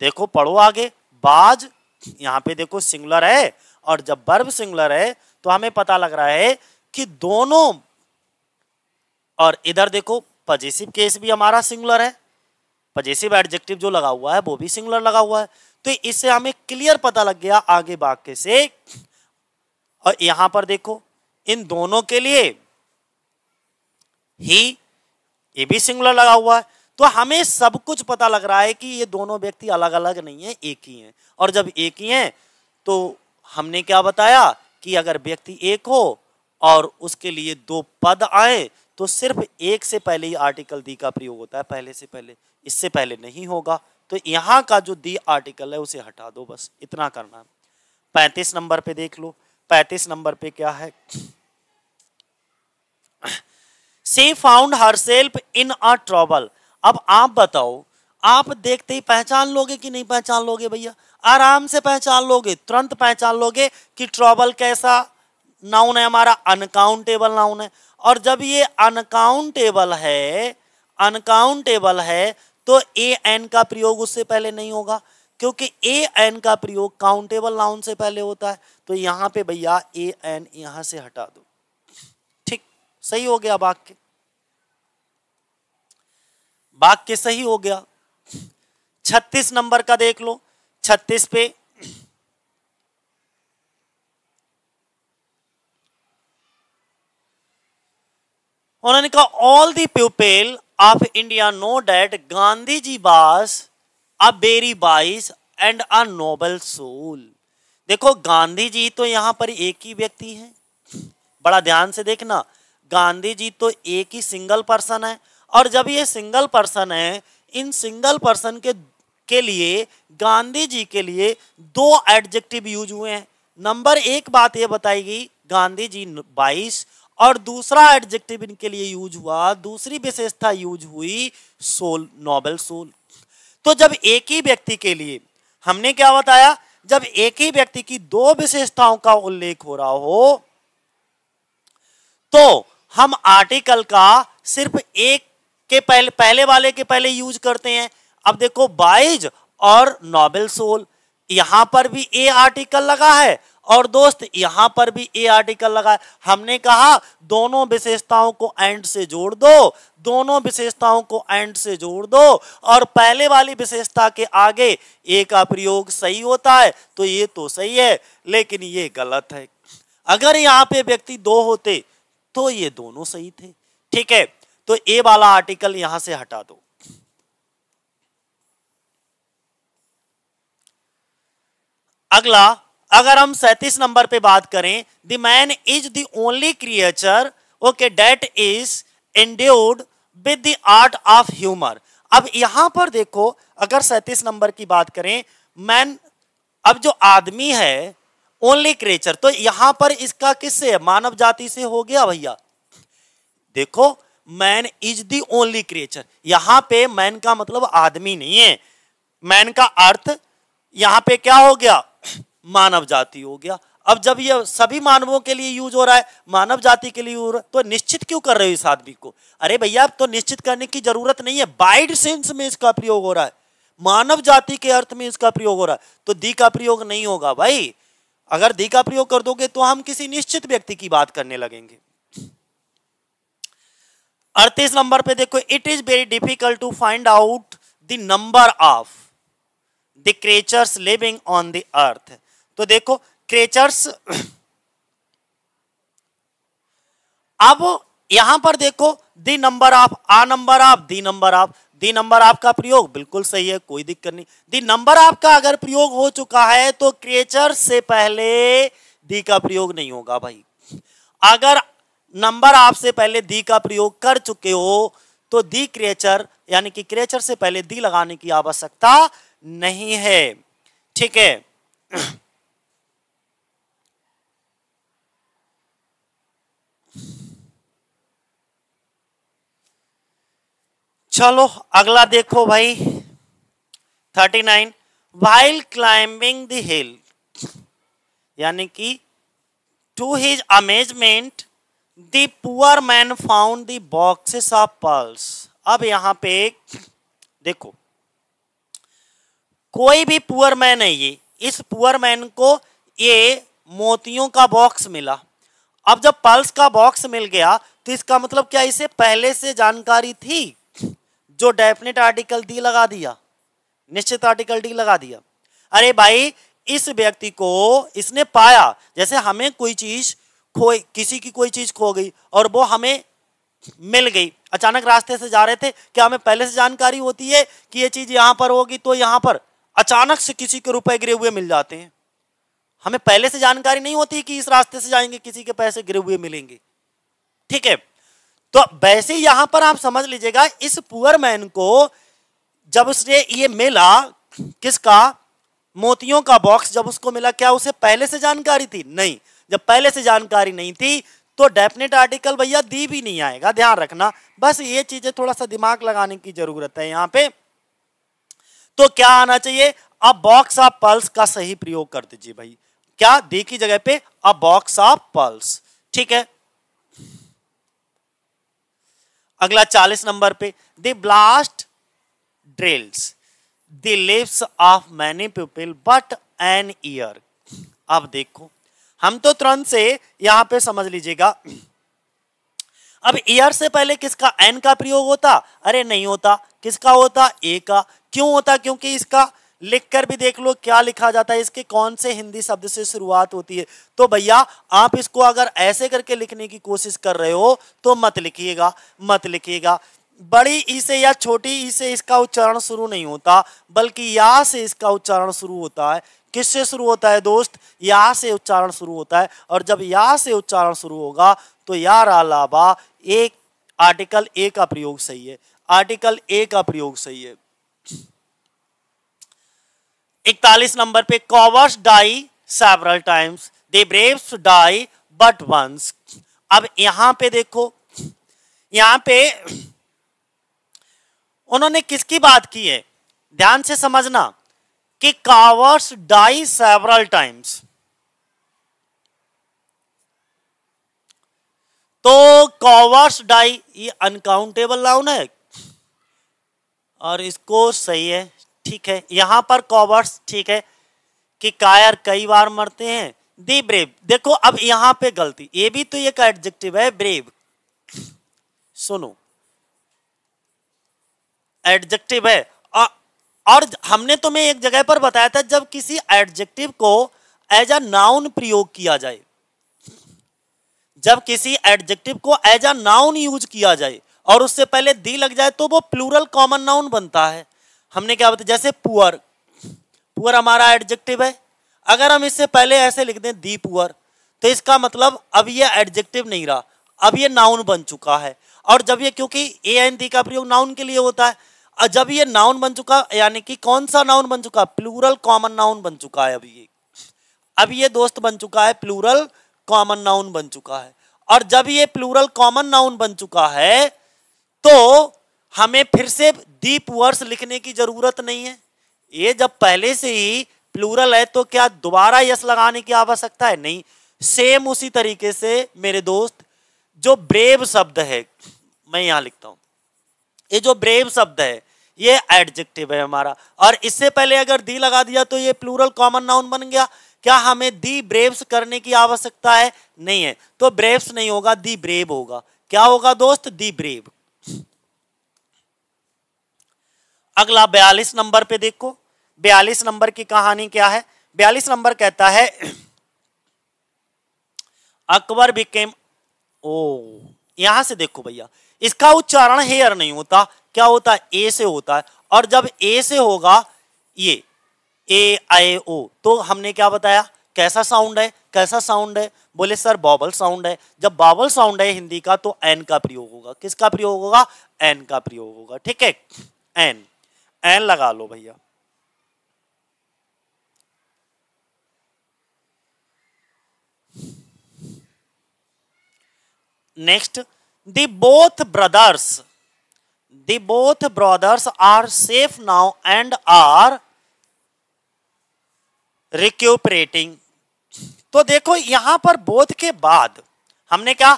देखो पढ़ो आगे बाज यहाँ पे देखो सिंगुलर है और जब बर्ब सिंगुलर है तो हमें पता लग रहा है कि दोनों और इधर देखो पजेसिव केस भी हमारा सिंगुलर है पजेसिव एडजेक्टिव जो लगा हुआ है वो भी सिंगुलर लगा हुआ है तो इससे हमें क्लियर पता लग गया आगे वाक्य से और यहां पर देखो इन दोनों के लिए ही ये भी सिंगुलर लगा हुआ है तो हमें सब कुछ पता लग रहा है कि ये दोनों व्यक्ति अलग अलग नहीं है एक ही हैं और जब एक ही हैं तो हमने क्या बताया कि अगर व्यक्ति एक हो और उसके लिए दो पद आए तो सिर्फ एक से पहले ही आर्टिकल दी का प्रयोग होता है पहले से पहले इससे पहले नहीं होगा तो यहाँ का जो दी आर्टिकल है उसे हटा दो बस इतना करना है पैंतीस नंबर पे देख लो पैंतीस नंबर पे क्या है she found herself in a trouble अब आप बताओ आप देखते ही पहचान लोगे कि नहीं पहचान लोगे भैया आराम से पहचान लोगे तुरंत पहचान लोगे कि ट्रॉबल कैसा नाउन है हमारा अनकाउंटेबल नाउन है और जब ये अनकाउंटेबल है अनकाउंटेबल है तो ए एन का प्रयोग उससे पहले नहीं होगा क्योंकि ए एन का प्रयोग काउंटेबल नाउन से पहले होता है तो यहाँ पे भैया ए एन यहां से हटा दो ठीक सही हो गया वाक्य के सही हो गया छत्तीस नंबर का देख लो छत्तीस पे उन्होंने कहा all the people of India know that Gandhi ji was a very wise and a noble soul देखो गांधी जी तो यहां पर एक ही व्यक्ति हैं बड़ा ध्यान से देखना गांधी जी तो एक ही सिंगल पर्सन है और जब ये सिंगल पर्सन है इन सिंगल पर्सन के के लिए गांधी जी के लिए दो एडजेक्टिव यूज हुए हैं नंबर एक बात ये बताई गई गांधी जी बाईस और दूसरा एडजेक्टिव इनके लिए यूज हुआ दूसरी विशेषता यूज हुई सोल नोबल सोल तो जब एक ही व्यक्ति के लिए हमने क्या बताया जब एक ही व्यक्ति की दो विशेषताओं का उल्लेख हो रहा हो तो हम आर्टिकल का सिर्फ एक के पहले पहले वाले के पहले यूज करते हैं अब देखो बाइज और नॉबेल सोल यहां पर भी ए आर्टिकल लगा है और दोस्त यहां पर भी ए आर्टिकल लगा है हमने कहा दोनों विशेषताओं को एंड से जोड़ दो दोनों विशेषताओं को एंड से जोड़ दो और पहले वाली विशेषता के आगे ए का प्रयोग सही होता है तो ये तो सही है लेकिन ये गलत है अगर यहां पे व्यक्ति दो होते तो ये दोनों सही थे ठीक है तो ए वाला आर्टिकल यहां से हटा दो अगला अगर हम सैतीस नंबर पे बात करें the man is the only creature okay that is endowed with the art of humour अब यहां पर देखो अगर सैतीस नंबर की बात करें मैन अब जो आदमी है ओनली क्रिएचर तो यहां पर इसका किससे मानव जाति से हो गया भैया देखो man is the only creature यहां पे मैन का मतलब आदमी नहीं है मैन का अर्थ यहां पे क्या हो गया मानव जाति हो गया अब जब ये सभी मानवों के लिए यूज हो रहा है मानव जाति के लिए यूज हो रहा है तो निश्चित क्यों कर रहे हो इस आदमी को अरे भैया अब तो निश्चित करने की जरूरत नहीं है बाइड सेंस में इसका प्रयोग हो रहा है मानव जाति के अर्थ में इसका प्रयोग हो रहा है तो दी का प्रयोग नहीं होगा भाई अगर दी का प्रयोग कर दोगे तो हम किसी निश्चित व्यक्ति की बात करने लगेंगे अड़तीस नंबर पे देखो it is very difficult to find out the number of the creatures living on the earth तो देखो क्रेचर्स अब यहां पर देखो the number of a number of the number of the number of का प्रयोग बिल्कुल सही है कोई दिक्कत नहीं द नंबर ऑफ का अगर प्रयोग हो चुका है तो क्रेचर्स से पहले दी का प्रयोग नहीं होगा भाई अगर नंबर आपसे पहले दी का प्रयोग कर चुके हो तो दी क्रिएचर यानी कि क्रिएचर से पहले दी लगाने की आवश्यकता नहीं है ठीक है चलो अगला देखो भाई thirty nine while climbing the hill यानी कि टू हिज अमेजमेंट दुअर poor man found the boxes of pearls अब यहां पे देखो कोई भी पुअर मैन है ये इस पुअर मैन को ये मोतियों का बॉक्स मिला अब जब पल्स का बॉक्स मिल गया तो इसका मतलब क्या इसे पहले से जानकारी थी जो डेफिनेट आर्टिकल डी लगा दिया निश्चित आर्टिकल डी लगा दिया अरे भाई इस व्यक्ति को इसने पाया जैसे हमें कोई चीज़ खोए किसी की कोई चीज़ खो गई और वो हमें मिल गई अचानक रास्ते से जा रहे थे क्या हमें पहले से जानकारी होती है कि ये चीज़ यहां पर होगी तो यहां पर अचानक से किसी के रुपए गिरे हुए मिल जाते हैं हमें पहले से जानकारी नहीं होती कि इस रास्ते से जाएंगे किसी के पैसे गिरे हुए मिलेंगे ठीक है तो वैसे यहां पर आप समझ लीजिएगा इस पुअर मैन को जब उसने ये मिला किसका मोतियों का बॉक्स जब उसको मिला क्या उसे पहले से जानकारी थी नहीं जब पहले से जानकारी नहीं थी तो डेफिनेट आर्टिकल भैया दी भी नहीं आएगा ध्यान रखना बस ये चीजें थोड़ा सा दिमाग लगाने की जरूरत है यहाँ पे तो क्या आना चाहिए अब बॉक्स ऑफ पल्स का सही प्रयोग कर दीजिए भाई क्या दी की जगह पे अ बॉक्स ऑफ पल्स ठीक है अगला चालीस नंबर पे the blast drills the lives of many people but an ear अब देखो हम तो तुरंत से यहां पे समझ लीजिएगा अब ईयर से पहले किसका एन का प्रयोग होता अरे नहीं होता किसका होता ए का क्यों होता क्योंकि इसका लिखकर भी देख लो क्या लिखा जाता है इसके कौन से हिंदी शब्द से शुरुआत होती है तो भैया आप इसको अगर ऐसे करके लिखने की कोशिश कर रहे हो तो मत लिखिएगा मत लिखिएगा बड़ी ई से या छोटी ई से इसका उच्चारण शुरू नहीं होता बल्कि या से इसका उच्चारण शुरू होता है किस से शुरू होता है दोस्त या से उच्चारण शुरू होता है और जब या से उच्चारण शुरू होगा तो यार अलावा एक आर्टिकल ए का प्रयोग सही है आर्टिकल ए का प्रयोग सही है इकतालीस नंबर पे cowards die several times the braves die but once अब यहां पे देखो यहां पे उन्होंने किसकी बात की है ध्यान से समझना कि कावर्स डाई सेवरल टाइम्स तो कॉवर्स डाई ये अनकाउंटेबल नाउन है और इसको सही है ठीक है यहां पर कॉवर्स ठीक है कि कायर कई बार मरते हैं दी ब्रेव देखो अब यहां पे गलती ये भी तो एक एडजेक्टिव है ब्रेव सुनो एडजेक्टिव है और हमने तुम्हें एक जगह पर बताया था जब किसी एडजेक्टिव को एज अ नाउन प्रयोग किया जाए जब किसी एडजेक्टिव को एज अ नाउन यूज किया जाए और उससे पहले दी लग जाए तो वो प्लूरल कॉमन नाउन बनता है हमने क्या बताया जैसे पुअर पुअर हमारा एडजेक्टिव है अगर हम इससे पहले ऐसे लिख दें दी पुअर तो इसका मतलब अब ये एडजेक्टिव नहीं रहा अब ये नाउन बन चुका है और जब ये क्योंकि ए एन दी का प्रयोग नाउन के लिए होता है जब ये नाउन बन चुका यानी कि कौन सा नाउन बन चुका प्लूरल कॉमन नाउन बन चुका है अब ये अब ये दोस्त बन चुका है प्लूरल कॉमन नाउन बन चुका है और जब ये प्लूरल कॉमन नाउन बन चुका है तो हमें फिर से दीप वर्ष लिखने की जरूरत नहीं है ये जब पहले से ही प्लूरल है तो क्या दोबारा यस लगाने की आवश्यकता है नहीं सेम उसी तरीके से मेरे दोस्त जो ब्रेव शब्द है मैं यहां लिखता हूं ये जो ब्रेव शब्द है ये एडजेक्टिव है हमारा और इससे पहले अगर दी लगा दिया तो ये प्लूरल कॉमन नाउन बन गया क्या हमें दी ब्रेव्स करने की आवश्यकता है नहीं है तो ब्रेव्स नहीं होगा दी ब्रेव होगा क्या होगा दोस्त दी ब्रेव अगला बयालीस नंबर पे देखो बयालीस नंबर की कहानी क्या है बयालीस नंबर कहता है अकबर बिकेम ओ यहां से देखो भैया इसका उच्चारण हेयर नहीं होता क्या होता है ए से होता है और जब ए से होगा ये ए आई ओ तो हमने क्या बताया कैसा साउंड है कैसा साउंड है बोले सर बॉबल साउंड है जब बॉबल साउंड है हिंदी का तो एन का प्रयोग होगा किसका प्रयोग होगा एन का प्रयोग होगा ठीक है एन एन लगा लो भैया next the both brothers the both brothers are safe now and are recuperating तो देखो यहां पर बोध के बाद हमने कहा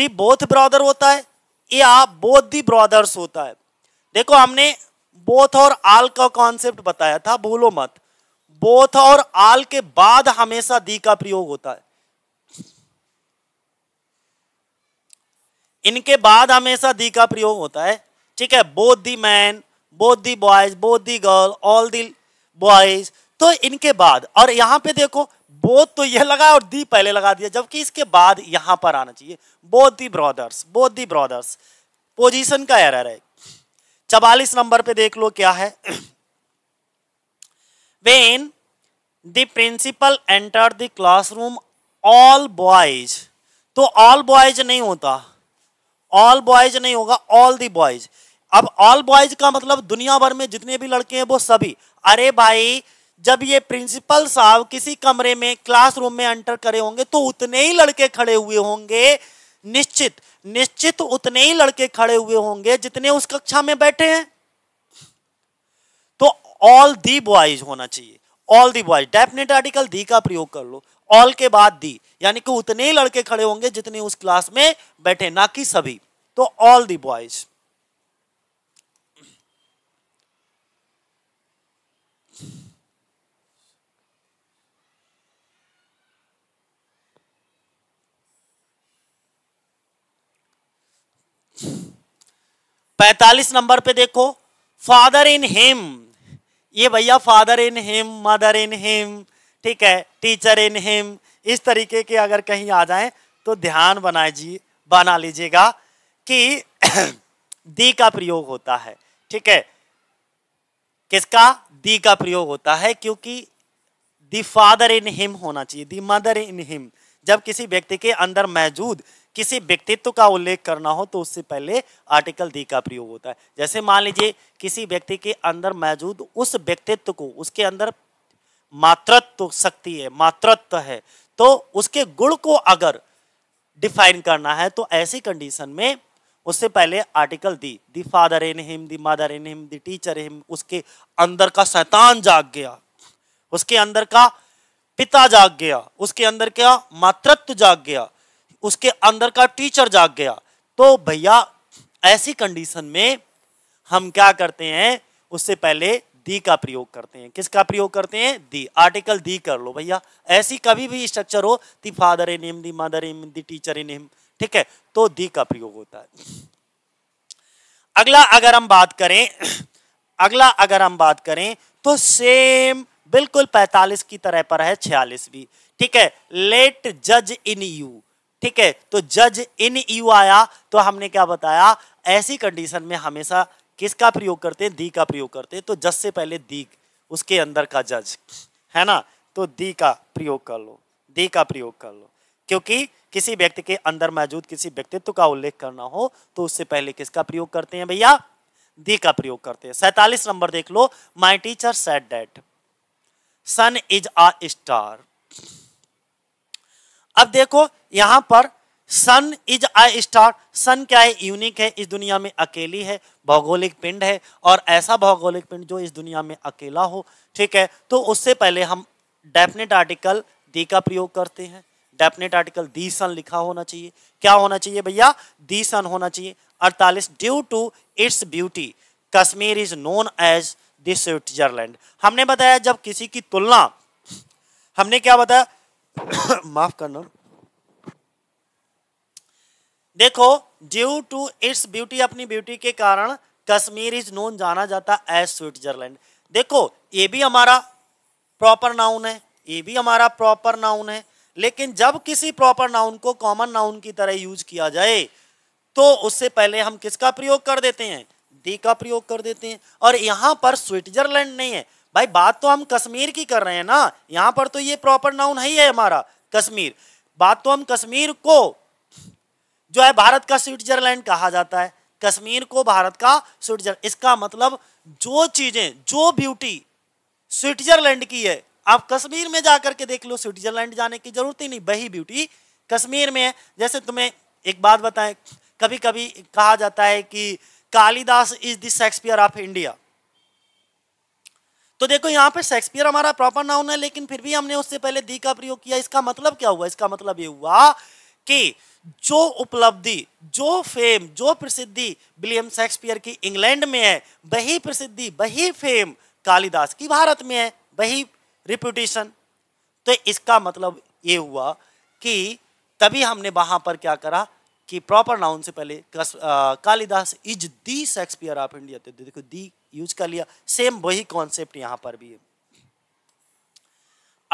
दी बोथ ब्रदर होता है या बोध दी ब्रदर्स होता है देखो हमने बोथ और आल का कॉन्सेप्ट बताया था भूलो मत बोथ और आल के बाद हमेशा दी का प्रयोग होता है इनके बाद हमेशा दी का प्रयोग होता है ठीक है बोध दी मैन बोध the boys both the girl all the boys तो इनके बाद और यहां पे देखो बोध तो यह लगा और दी पहले लगा दिया जबकि इसके बाद यहां पर आना चाहिए बोध the brothers both the brothers position का एरर है चवालीस नंबर पे देख लो क्या है when the principal enter the classroom all boys तो ऑल बॉयज नहीं होता ऑल बॉयज नहीं होगा ऑल दी बॉयज अब ऑल बॉयज का मतलब दुनिया भर में जितने भी लड़के हैं वो सभी अरे भाई जब ये प्रिंसिपल साहब किसी कमरे में क्लासरूम में एंटर करे होंगे तो उतने ही लड़के खड़े हुए होंगे निश्चित निश्चित उतने ही लड़के खड़े हुए होंगे जितने उस कक्षा में बैठे हैं तो ऑल दी बॉयज होना चाहिए all the boys definite article the का प्रयोग कर लो ऑल के बाद दी यानी कि उतने ही लड़के खड़े होंगे जितने उस क्लास में बैठे ना कि सभी तो ऑल दी बॉयज पैतालीस नंबर पे देखो फादर इन हेम ये भैया father in Hem mother in हेम ठीक है टीचर इन हिम इस तरीके के अगर कहीं आ जाए तो ध्यान बनाए जी बना लीजिएगा कि [clears throat] दी का प्रयोग होता है ठीक है किसका दी का प्रयोग होता है क्योंकि दी फादर इन हिम होना चाहिए दी मदर इन हिम जब किसी व्यक्ति के अंदर मौजूद किसी व्यक्तित्व का उल्लेख करना हो तो उससे पहले आर्टिकल दी का प्रयोग होता है जैसे मान लीजिए किसी व्यक्ति के अंदर मौजूद उस व्यक्तित्व को उसके अंदर मातृत्व शक्ति है मातृत्व है तो उसके गुण को अगर डिफाइन करना है तो ऐसी कंडीशन में उससे पहले article the the father in him the mother in him the teacher him उसके अंदर का शैतान जाग गया उसके अंदर का पिता जाग गया उसके अंदर का मातृत्व जाग गया उसके अंदर का टीचर जाग गया तो भैया ऐसी कंडीशन में हम क्या करते हैं उससे पहले दी का प्रयोग करते हैं किसका प्रयोग करते हैं दी आर्टिकल दी कर लो भैया ऐसी कभी भी स्ट्रक्चर हो the father in him the mother in the teacher in him ठीक है तो दी का प्रयोग होता है अगला अगर हम बात करें अगला अगर हम बात करें तो सेम बिल्कुल 45 की तरह पर है छियालीस भी ठीक है लेट जज इन यू ठीक है तो जज इन यू आया तो हमने क्या बताया ऐसी कंडीशन में हमेशा किसका प्रयोग करते हैं दी का प्रयोग करते हैं तो जज से पहले दी उसके अंदर का जज है ना तो दी का प्रयोग कर लो दी का प्रयोग कर लो क्योंकि किसी व्यक्ति के अंदर मौजूद किसी व्यक्तित्व का उल्लेख करना हो तो उससे पहले किसका प्रयोग करते हैं भैया दी का प्रयोग करते हैं सैतालीस नंबर देख लो my teacher said that sun is a star अब देखो यहां पर सन इज आई स्टार सन क्या है यूनिक है इस दुनिया में अकेली है भौगोलिक पिंड है और ऐसा भौगोलिक पिंड जो इस दुनिया में अकेला हो ठीक है तो उससे पहले हम डेफिनेट आर्टिकल दी का प्रयोग करते हैं डेफिनेट आर्टिकल दी सन लिखा होना चाहिए क्या होना चाहिए भैया दी सन होना चाहिए अड़तालीस due to its beauty Kashmir is known as the Switzerland हमने बताया जब किसी की तुलना हमने क्या बताया [coughs] माफ करना देखो ड्यू टू इट्स ब्यूटी अपनी ब्यूटी के कारण कश्मीर इज नोन जाना जाता है एज स्विट्जरलैंड देखो ये भी हमारा प्रॉपर नाउन है ये भी हमारा प्रॉपर नाउन है लेकिन जब किसी प्रॉपर नाउन को कॉमन नाउन की तरह यूज किया जाए तो उससे पहले हम किसका प्रयोग कर देते हैं दी का प्रयोग कर देते हैं और यहाँ पर स्विट्जरलैंड नहीं है भाई बात तो हम कश्मीर की कर रहे हैं ना यहाँ पर तो ये प्रॉपर नाउन है ही है हमारा कश्मीर बात तो हम कश्मीर को जो है भारत का स्विट्जरलैंड कहा जाता है कश्मीर को भारत का स्विट्जरलैंड इसका मतलब जो चीजें जो ब्यूटी स्विट्जरलैंड की है आप कश्मीर में जाकर के देख लो स्विट्जरलैंड जाने की जरूरत ही नहीं वही ब्यूटी कश्मीर में है जैसे तुम्हें एक बात बताएं कभी कभी कहा जाता है कि Kalidas is the Shakespeare of India तो देखो यहाँ पे शेक्सपियर हमारा प्रॉपर नाउन है लेकिन फिर भी हमने उससे पहले दी का प्रयोग किया इसका मतलब क्या हुआ इसका मतलब ये हुआ कि जो उपलब्धि जो फेम जो प्रसिद्धि विलियम शेक्सपियर की इंग्लैंड में है वही प्रसिद्धि वही फेम कालिदास की भारत में है वही रिप्यूटेशन तो इसका मतलब ये हुआ कि तभी हमने वहां पर क्या करा कि प्रॉपर नाउन से पहले Kalidas is the Shakespeare of India तो देखो दी यूज कर लिया सेम वही कॉन्सेप्ट यहां पर भी है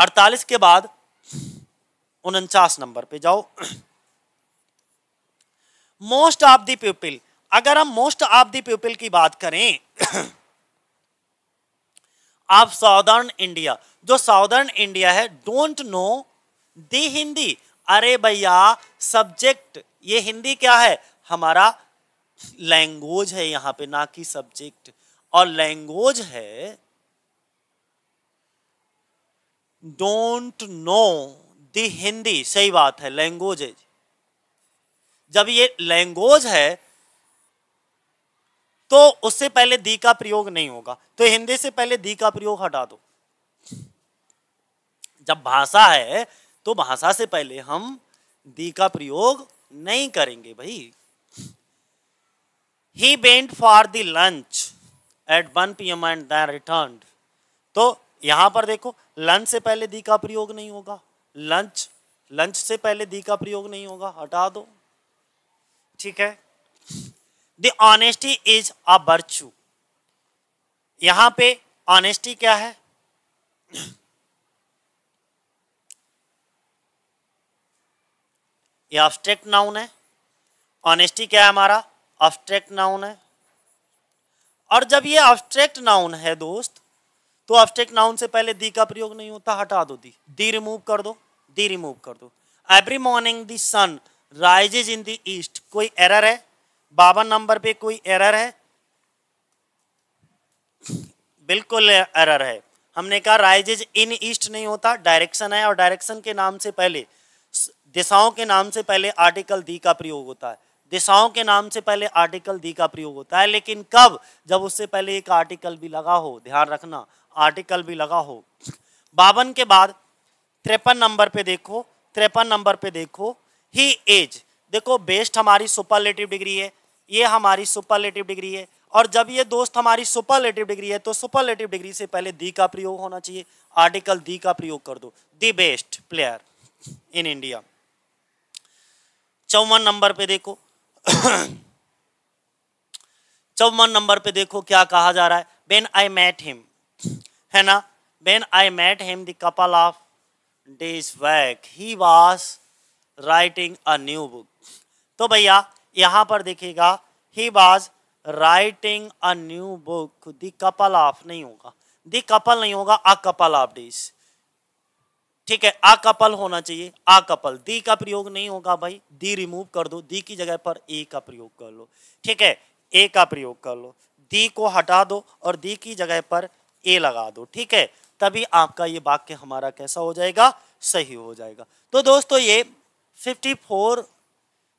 अड़तालीस के बाद उनचास नंबर पे जाओ मोस्ट ऑफ दी पीपल अगर हम मोस्ट ऑफ द पीपल की बात करें [coughs] आप साउदर्न इंडिया जो साउदर्न इंडिया है डोंट नो दी हिंदी अरे भैया सब्जेक्ट ये हिंदी क्या है हमारा लैंग्वेज है यहां पे ना कि सब्जेक्ट और लैंग्वेज है डोंट नो दी हिंदी सही बात है लैंग्वेज जब ये लैंग्वेज है तो उससे पहले दी का प्रयोग नहीं होगा तो हिंदी से पहले दी का प्रयोग हटा दो जब भाषा है तो भाषा से पहले हम दी का प्रयोग नहीं करेंगे भाई he went for the lunch at one p m and return तो यहां पर देखो लंच से पहले दी का प्रयोग नहीं होगा लंच लंच से पहले दी का प्रयोग नहीं होगा हटा दो ठीक है the honesty is a virtue यहां पे ऑनेस्टी क्या है ये ऑब्स्ट्रेक्ट नाउन है ऑनेस्टी क्या है हमारा ऑब्स्ट्रेक्ट नाउन है और जब ये ऑब्स्ट्रेक्ट नाउन है दोस्त तो ऑब्स्ट्रेक्ट नाउन से पहले दी का प्रयोग नहीं होता हटा दो दी दी रिमूव कर दो दी रिमूव कर दो every morning the sun rises in the east कोई एरर है बावन नंबर पे कोई एरर है बिल्कुल एरर है हमने कहा राइजेज इन ईस्ट नहीं होता डायरेक्शन है और डायरेक्शन के नाम से पहले दिशाओं के नाम से पहले आर्टिकल दी का प्रयोग होता है दिशाओं के नाम से पहले आर्टिकल दी का प्रयोग होता है लेकिन कब जब उससे पहले एक आर्टिकल भी लगा हो ध्यान रखना आर्टिकल भी लगा हो बावन के बाद त्रेपन नंबर पे देखो त्रेपन नंबर पे देखो ही इज देखो बेस्ट हमारी सुपरलेटिव डिग्री है ये हमारी सुपरलेटिव डिग्री है और जब ये दोस्त हमारी सुपरलेटिव डिग्री है तो सुपरलेटिव डिग्री से पहले दी का प्रयोग होना चाहिए आर्टिकल दी का प्रयोग कर दो the best player in India चौवन नंबर पे देखो चौवन नंबर पे देखो क्या कहा जा रहा है बेन आई मैट हिम है ना when I met him couple of days back he was writing a new book तो भैया यहाँ पर देखिएगा he was writing a new book the couple of नहीं होगा दी कपल नहीं होगा अ कपल ऑफ डिस ठीक है आ कपल होना चाहिए आ कपल दी का प्रयोग नहीं होगा भाई दी रिमूव कर दो दी की जगह पर ए का प्रयोग कर लो ठीक है ए का प्रयोग कर लो दी को हटा दो और दी की जगह पर ए लगा दो ठीक है तभी आपका ये वाक्य हमारा कैसा हो जाएगा सही हो जाएगा तो दोस्तों ये 54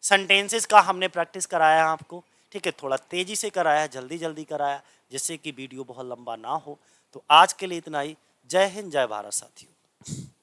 सेंटेंसेस का हमने प्रैक्टिस कराया आपको ठीक है थोड़ा तेज़ी से कराया जल्दी जल्दी कराया जिससे कि वीडियो बहुत लंबा ना हो तो आज के लिए इतना ही जय हिंद जय भारत साथियों